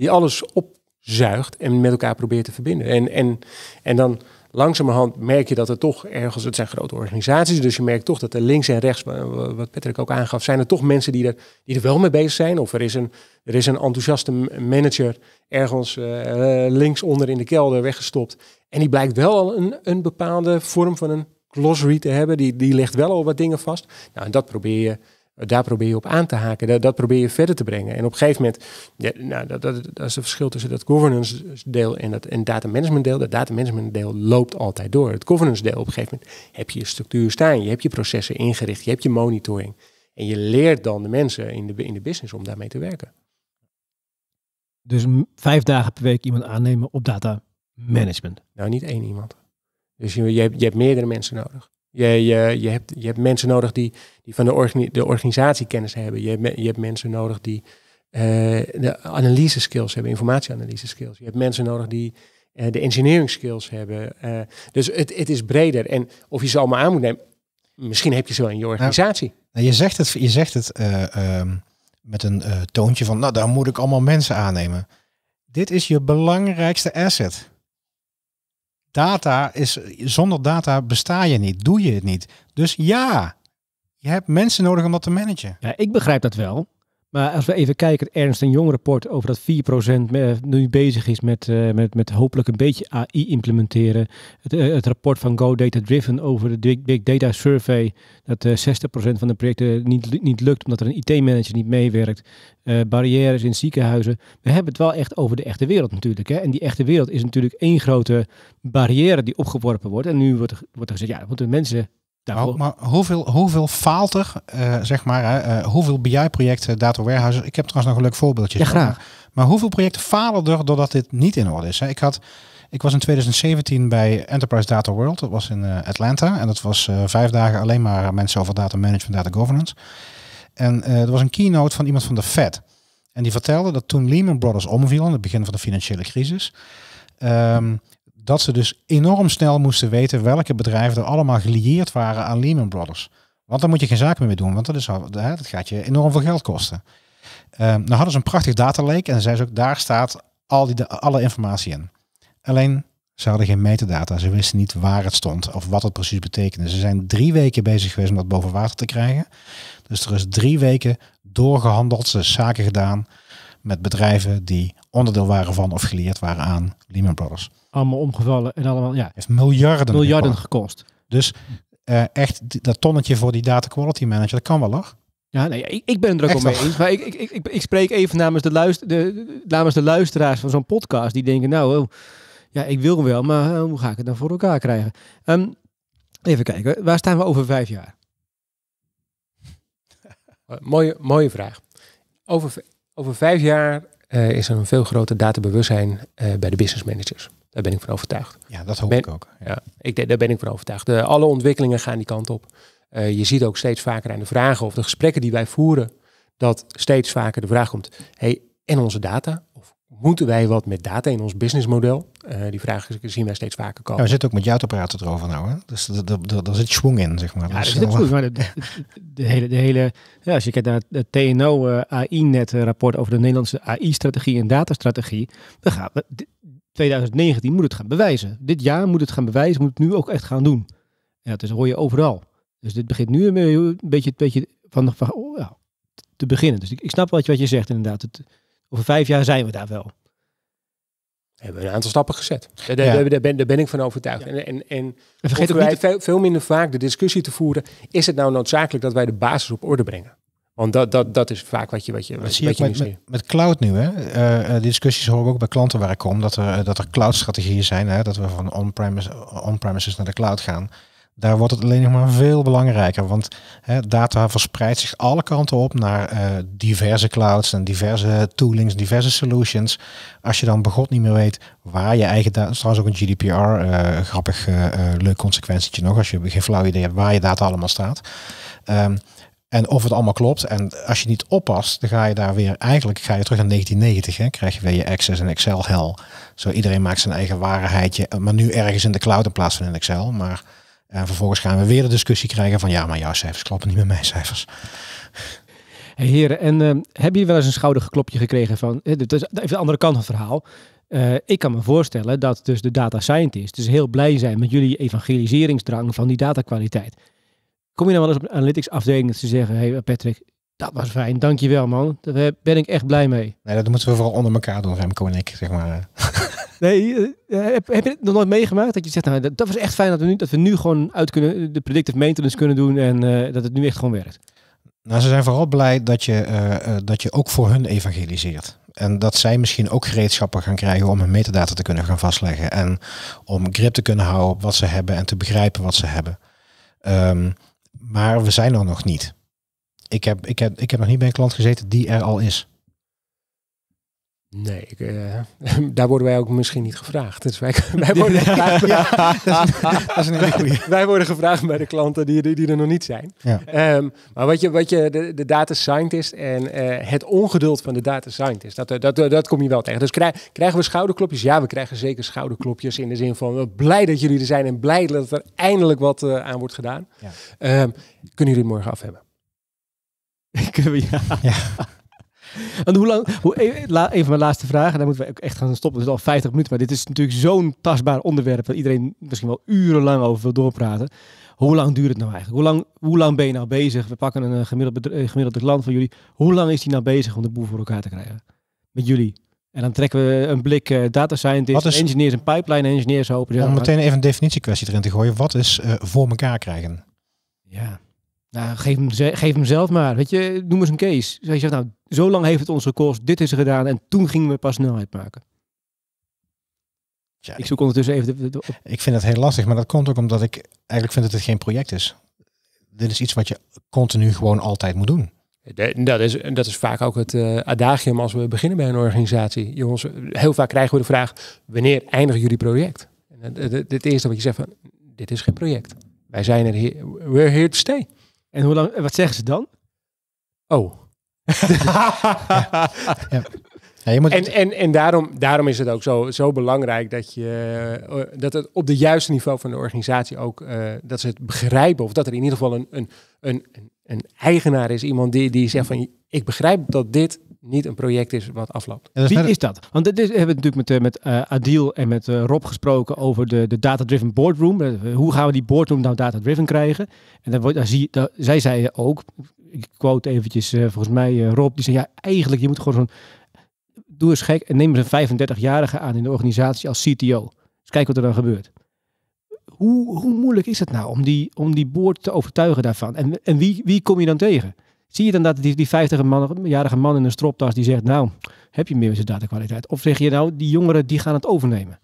die alles opzuigt en met elkaar probeert te verbinden. En, en, en dan langzamerhand merk je dat er toch ergens, het zijn grote organisaties, dus je merkt toch dat er links en rechts, wat Patrick ook aangaf, zijn er toch mensen die er, die er wel mee bezig zijn. Of er is een, er is een enthousiaste manager ergens uh, links onder in de kelder weggestopt. En die blijkt wel al een, een bepaalde vorm van een glossary te hebben. Die, die legt wel al wat dingen vast. Nou, en dat probeer je eh, daar probeer je op aan te haken. Dat, probeer je verder te brengen. En op een gegeven moment, ja, nou, dat, dat, dat, is het verschil tussen dat governance deel en dat en data management deel. Dat data management deel loopt altijd door. Het governance deel op een gegeven moment heb je je structuur staan. Je hebt je processen ingericht. Je hebt je monitoring. En je leert dan de mensen in de, in de business om daarmee te werken. Dus vijf dagen per week iemand aannemen op data management. Nou, niet één iemand. Dus je, hebt, je hebt meerdere mensen nodig. Je, je, je, hebt, je hebt mensen nodig die, die van de, de organisatie kennis hebben. Je hebt, je hebt mensen nodig die uh, de analyse skills hebben, informatieanalyse skills. Je hebt mensen nodig die eh, de engineering skills hebben. Eh, dus het, het is breder. En of je ze allemaal aan moet nemen, misschien heb je ze wel in je organisatie. Nou, je zegt het, je zegt het ehm, met een toontje van, nou daar moet ik allemaal mensen aannemen. Dit is je belangrijkste asset data is, zonder data besta je niet, doe je het niet. Dus ja, je hebt mensen nodig om dat te managen. Ja, ik begrijp dat wel. Maar als we even kijken, het Ernst en Jong rapport over dat 4% nu bezig is met, eh, met, met hopelijk een beetje AI implementeren. Het, eh, het rapport van Go Data Driven over de Big Data Survey, dat uh, eh, 60% van de projecten niet, niet lukt omdat er een IT-manager niet meewerkt. barrières in ziekenhuizen. We hebben het wel echt over de echte wereld natuurlijk. Hè? En die echte wereld is natuurlijk één grote barrière die opgeworpen wordt. En nu wordt, wordt er gezegd, ja, moeten mensen nou, maar, hoeveel, hoeveel faalt er, eh, zeg maar, eh, hoeveel BI-projecten, data warehouses, ik heb trouwens nog een leuk voorbeeldje. Ja, graag. Maar, hoeveel projecten falen er doordat dit niet in orde is? Hè? Ik, had, ik was in 2017 bij Enterprise Data World, dat was in eh, Atlanta. En dat was vijf dagen alleen maar mensen over data management, data governance. En er was een keynote van iemand van de Fed. En die vertelde dat toen Lehman Brothers omviel aan het begin van de financiële crisis, ehm, dat ze dus enorm snel moesten weten welke bedrijven er allemaal gelieerd waren aan Lehman Brothers. Want dan moet je geen zaken meer doen, want dat, is, dat gaat je enorm veel geld kosten. Ehm, dan nou hadden ze een prachtig datalake en ze ze ook, daar staat al die, alle informatie in. Alleen, ze hadden geen metadata. Ze wisten niet waar het stond of wat het precies betekende. Ze zijn drie weken bezig geweest om dat boven water te krijgen. Dus er is drie weken doorgehandeld, ze zaken gedaan met bedrijven die onderdeel waren van of geleerd waren aan Lehman Brothers. Allemaal omgevallen en allemaal, ja. Heeft miljarden, miljarden gekost. Dus eh, echt dat tonnetje voor die data quality manager, dat kan wel, hoor. Ja, nee, ik, ik ben er ook al mee eens. Maar ik, ik, ik, ik spreek even namens de, luister, de, namens de luisteraars van zo'n podcast. Die denken, nou, oh, ja, ik wil wel, maar eh, hoe ga ik het dan voor elkaar krijgen? Ehm, even kijken, waar staan we over vijf jaar? Eh, mooie, mooie vraag. Over, over vijf jaar eh, is er een veel groter databewustzijn uh, bij de business managers. Daar ben ik van overtuigd. Ja, dat hoop ik ook. Ja. daar ben ik van overtuigd. De, alle ontwikkelingen gaan die kant op. Eh, je ziet ook steeds vaker aan de vragen of de gesprekken die wij voeren, dat steeds vaker de vraag komt: hey, en onze data? Of moeten wij wat met data in ons businessmodel? Eh, die vraag zien wij steeds vaker komen. Ja, we zitten ook met jou te praten erover nou. Hè? Dus daar zit schwung in, zeg maar. Ja, is dus, zit eh, goed. Maar de, hele, de hele ja, als je kijkt naar het TNO-AI-net-rapport eh, over de Nederlandse AI-strategie en datastrategie, dan gaan we, 2019 moet het gaan bewijzen. Dit jaar moet het gaan bewijzen, moet het nu ook echt gaan doen. Ja, dat hoor je overal. Dus dit begint nu een beetje, een beetje van, ja, te beginnen. Dus ik, snap wat je, wat je zegt inderdaad. Het, over vijf jaar zijn we daar wel. We hebben een aantal stappen gezet. Daar, ben, ik van overtuigd. En, en, en, vergeet ook veel, veel minder vaak de discussie te voeren. Is het nou noodzakelijk dat wij de basis op orde brengen? Want dat, dat, dat is vaak wat je wat je wat, zie je met, met, met, cloud nu. Hè? Eh, eh, discussies hoor ik ook bij klanten waar ik kom. Dat er, eh, dat er cloud-strategieën zijn. Hè? Dat we van on-premise, on-premises naar de cloud gaan daar wordt het alleen nog maar veel belangrijker. Want hè, data verspreidt zich alle kanten op naar eh, diverse clouds en diverse toolings, diverse solutions. Als je dan begot niet meer weet waar je eigen data. Trouwens ook een GDPR, eh, grappig eh, leuk consequentietje nog, als je geen flauw idee hebt waar je data allemaal staat. Ehm, en of het allemaal klopt. En als je niet oppast, dan ga je daar weer, eigenlijk ga je terug naar 1990. Hè? Krijg je weer je Access en Excel hel. Zo iedereen maakt zijn eigen waarheidje. Maar nu ergens in de cloud in plaats van in Excel. Maar en vervolgens gaan we weer een discussie krijgen van ja, maar jouw cijfers kloppen niet met mijn cijfers. Hey heren, en eh, heb je wel eens een schoudergeklopje gekregen van, eh, is even de andere kant van het verhaal. Eh, ik kan me voorstellen dat dus de data scientists dus heel blij zijn met jullie evangeliseringsdrang van die datakwaliteit. Kom je nou wel eens op een analytics afdeling te zeggen, hey Patrick, dat was fijn, dankjewel man. Daar ben ik echt blij mee. Nee, dat moeten we vooral onder elkaar doen, Remco en ik, zeg maar. nee, eh, eh, heb, heb, je het nog nooit meegemaakt dat je zegt, nou, dat, dat, was echt fijn dat we, nu, dat we nu gewoon uit kunnen, de predictive maintenance kunnen doen en eh, dat het nu echt gewoon werkt. Nou, ze zijn vooral blij dat je, dat je ook voor hun evangeliseert. En dat zij misschien ook gereedschappen gaan krijgen om hun metadata te kunnen gaan vastleggen. En om grip te kunnen houden op wat ze hebben en te begrijpen wat ze hebben. Ehm, maar we zijn er nog niet ik heb, ik, heb, ik heb nog niet bij een klant gezeten die er al is. Nee, eh, daar worden wij ook misschien niet gevraagd. Dus wij, wij worden gevraagd, Wij worden gevraagd bij de klanten die, die, er nog niet zijn. Ehm, maar wat je, wat je de, de data scientist en eh, het ongeduld van de data scientist, dat, dat, dat, dat kom je wel tegen. Dus krijgen we schouderklopjes? Ja, we krijgen zeker schouderklopjes in de zin van blij dat jullie er zijn en blij dat er eindelijk wat eh, aan wordt gedaan. Ehm, kunnen jullie het morgen af hebben? ja. ja. En hoe lang, hoe, een van mijn laatste vragen, daar moeten we echt gaan stoppen. Het is al 50 minuten, maar dit is natuurlijk zo'n tastbaar onderwerp dat iedereen misschien wel urenlang over wil doorpraten. Hoe lang duurt het nou eigenlijk? Hoe lang, hoe lang ben je nou bezig? We pakken een eh, gemiddeld, eh, land van jullie. Hoe lang is die nou bezig om de boel voor elkaar te krijgen? Met jullie. En dan trekken we een blik eh, data scientist, is, engineers en pipeline engineers open. Om meteen even een definitie kwestie erin te gooien. Wat is voor elkaar krijgen? Ja. Nou, geef hem, geef hem zelf maar. Weet je, noem eens een case. Zeg zegt, nou, zo lang heeft het ons gekost, dit is gedaan en toen gingen we pas snelheid maken. Ja, ik zoek ondertussen even. De, ik vind dat heel lastig, maar dat komt ook omdat ik eigenlijk vind dat het geen project is. Dit is iets wat je continu gewoon altijd moet doen. Dat is, dat is vaak ook het eh, adagium als we beginnen bij een organisatie. Jongens, heel vaak krijgen we de vraag: wanneer eindigen jullie project? het, eh, eerste wat je zegt van: dit is geen project. Wij zijn er, hier, we're here to stay. En hoe lang, wat zeggen ze dan? Oh. ja. moet en, en, en daarom, daarom is het ook zo, zo belangrijk dat, je, eh, dat het op de juiste niveau van de organisatie ook eh, dat ze het begrijpen. Of dat er in ieder geval een, een, een, een eigenaar is, iemand die, die zegt van ik begrijp dat dit niet een project is wat afloopt. Wie is dat? Want dit is, hebben we natuurlijk met, eh, met eh, Adil en met eh, Rob gesproken over de, de data-driven boardroom. hoe gaan we die boardroom nou data-driven krijgen? En dan, dan zie je, zij zeiden ook, ik quote eventjes volgens mij Rob, die zei ja eigenlijk je moet gewoon zo'n, doe eens gek en neem eens een 35-jarige aan in de organisatie als CTO. Dus kijk wat er dan gebeurt. Hoe, hoe moeilijk is het nou om die, om die board te overtuigen daarvan? En, en wie, wie kom je dan tegen? Zie je dan dat die, die 50-jarige man in een stropdas die zegt, nou, heb je meer datakwaliteit? Of zeg je nou, die jongeren die gaan het overnemen?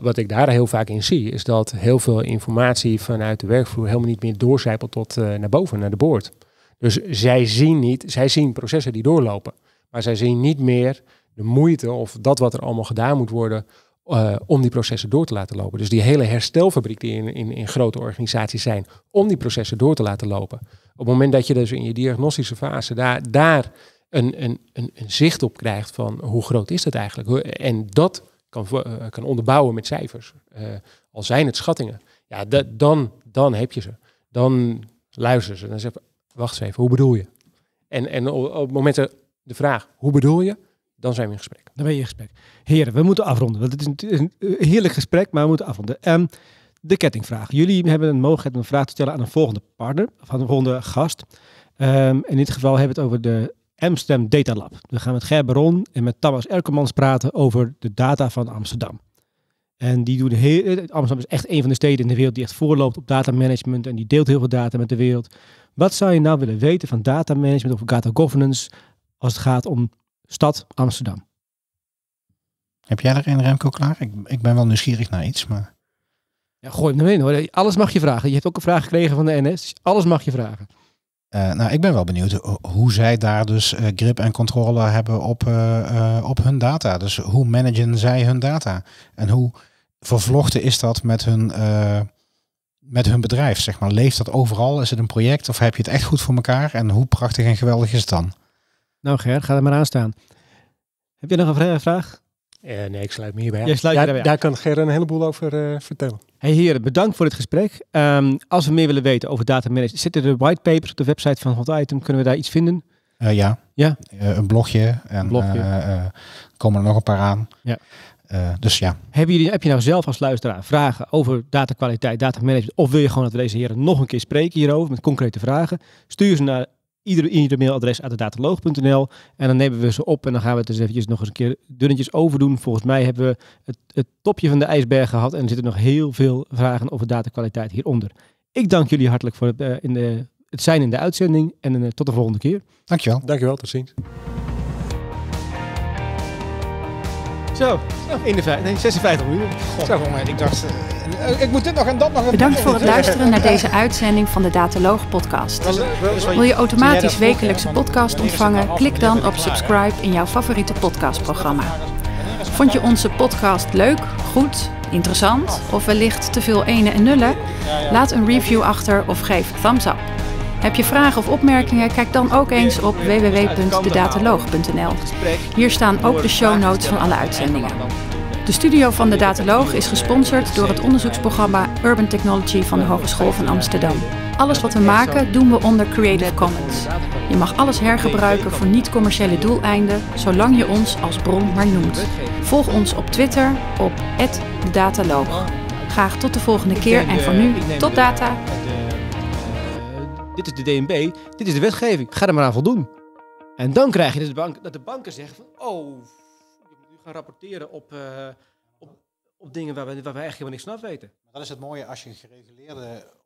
wat ik daar heel vaak in zie, is dat heel veel informatie vanuit de werkvloer helemaal niet meer doorcijpelt tot eh, naar boven, naar de boord. Dus zij zien niet, zij zien processen die doorlopen. Maar zij zien niet meer de moeite of dat wat er allemaal gedaan moet worden eh, om die processen door te laten lopen. Dus die hele herstelfabriek die in, in, in grote organisaties zijn, om die processen door te laten lopen op het moment dat je dus in je diagnostische fase daar, daar een, een, een, een zicht op krijgt van hoe groot is dat eigenlijk? En dat kan, eh, kan onderbouwen met cijfers, uh, al zijn het schattingen, ja, dan, dan heb je ze. Dan luisteren ze dan zeggen wacht eens even, hoe bedoel je? En, en op, het moment de, de vraag, hoe bedoel je? Dan zijn we in gesprek. Dan ben je in gesprek. Heren, we moeten afronden. Want het is een, een heerlijk gesprek, maar we moeten afronden. en ehm, de kettingvraag. Jullie hebben een mogelijkheid om een vraag te stellen aan een volgende partner, of aan een volgende gast. Um, in dit geval hebben we het over de Amsterdam Data Lab. We gaan met Ger Baron en met Thomas Erkemans praten over de data van Amsterdam. En die doen heel, Amsterdam is echt een van de steden in de wereld die echt voorloopt op datamanagement en die deelt heel veel data met de wereld. Wat zou je nou willen weten van datamanagement of data governance als het gaat om stad Amsterdam? Heb jij er een Remco klaar? Ik, ik ben wel nieuwsgierig naar iets, maar... Ja, gooi hem erin hoor. Alles mag je vragen. Je hebt ook een vraag gekregen van de NS. alles mag je vragen. Eh, nou, ik ben wel benieuwd eh, hoe, zij daar dus eh, grip en controle hebben op, op hun data. Dus hoe managen zij hun data? En hoe vervlochten is dat met hun, met hun bedrijf? Zeg maar? Leeft dat overal? Is het een project of heb je het echt goed voor elkaar? En hoe prachtig en geweldig is het dan? Nou Ger, ga er maar aan staan. Heb je nog een vraag? Eh, nee, ik sluit me hierbij aan. daar, kan Ger een heleboel over eh, vertellen. Hey heren, bedankt voor dit gesprek. Ehm, als we meer willen weten over data management, zitten er whitepapers op de website van Hot Item? Kunnen we daar iets vinden? Eh, ja, ja? een blogje. En een blogje. komen er nog een paar aan. Ja. dus ja. Hebben jullie, heb je nou zelf als luisteraar vragen over datakwaliteit, management, Of wil je gewoon dat we deze heren nog een keer spreken hierover met concrete vragen? Stuur ze naar iedere, e mailadres aan de dataloog.nl. En dan nemen we ze op en dan gaan we het dus eventjes nog eens een keer dunnetjes overdoen. Volgens mij hebben we het, het topje van de ijsberg gehad en er zitten nog heel veel vragen over datakwaliteit hieronder. Ik dank jullie hartelijk voor het, eh, in de, het zijn in de uitzending en eh, tot de volgende keer. Dankjewel. Dankjewel, tot ziens. Zo, in de 56 uur. Zo, jongen, ik dacht, eh, eh, ik moet dit nog en dat nog. Bedankt voor het luisteren naar deze uitzending van de Dataloog podcast. Wil je automatisch wekelijkse podcast ontvangen? Klik dan op subscribe in jouw favoriete podcastprogramma. Vond je onze podcast leuk, goed, interessant of wellicht te veel ene en nullen? Laat een review achter of geef thumbs up. Heb je vragen of opmerkingen? Kijk dan ook eens op www.dedataloog.nl. Hier staan ook de show notes van alle uitzendingen. De studio van de Dataloog is gesponsord door het onderzoeksprogramma Urban Technology van de Hogeschool van Amsterdam. Alles wat we maken doen we onder Creative Commons. Je mag alles hergebruiken voor niet-commerciële doeleinden, zolang je ons als bron maar noemt. Volg ons op Twitter op @dataloog. Graag tot de volgende keer en voor nu tot data dit is de DNB, dit is de wetgeving, ga er maar aan voldoen. En dan krijg je dat dus de, bank, dat de banken zeggen van, oh, je moet nu gaan rapporteren op, eh, op, op, dingen waar we, waar helemaal niks van af weten. dat is het mooie als je een gereguleerde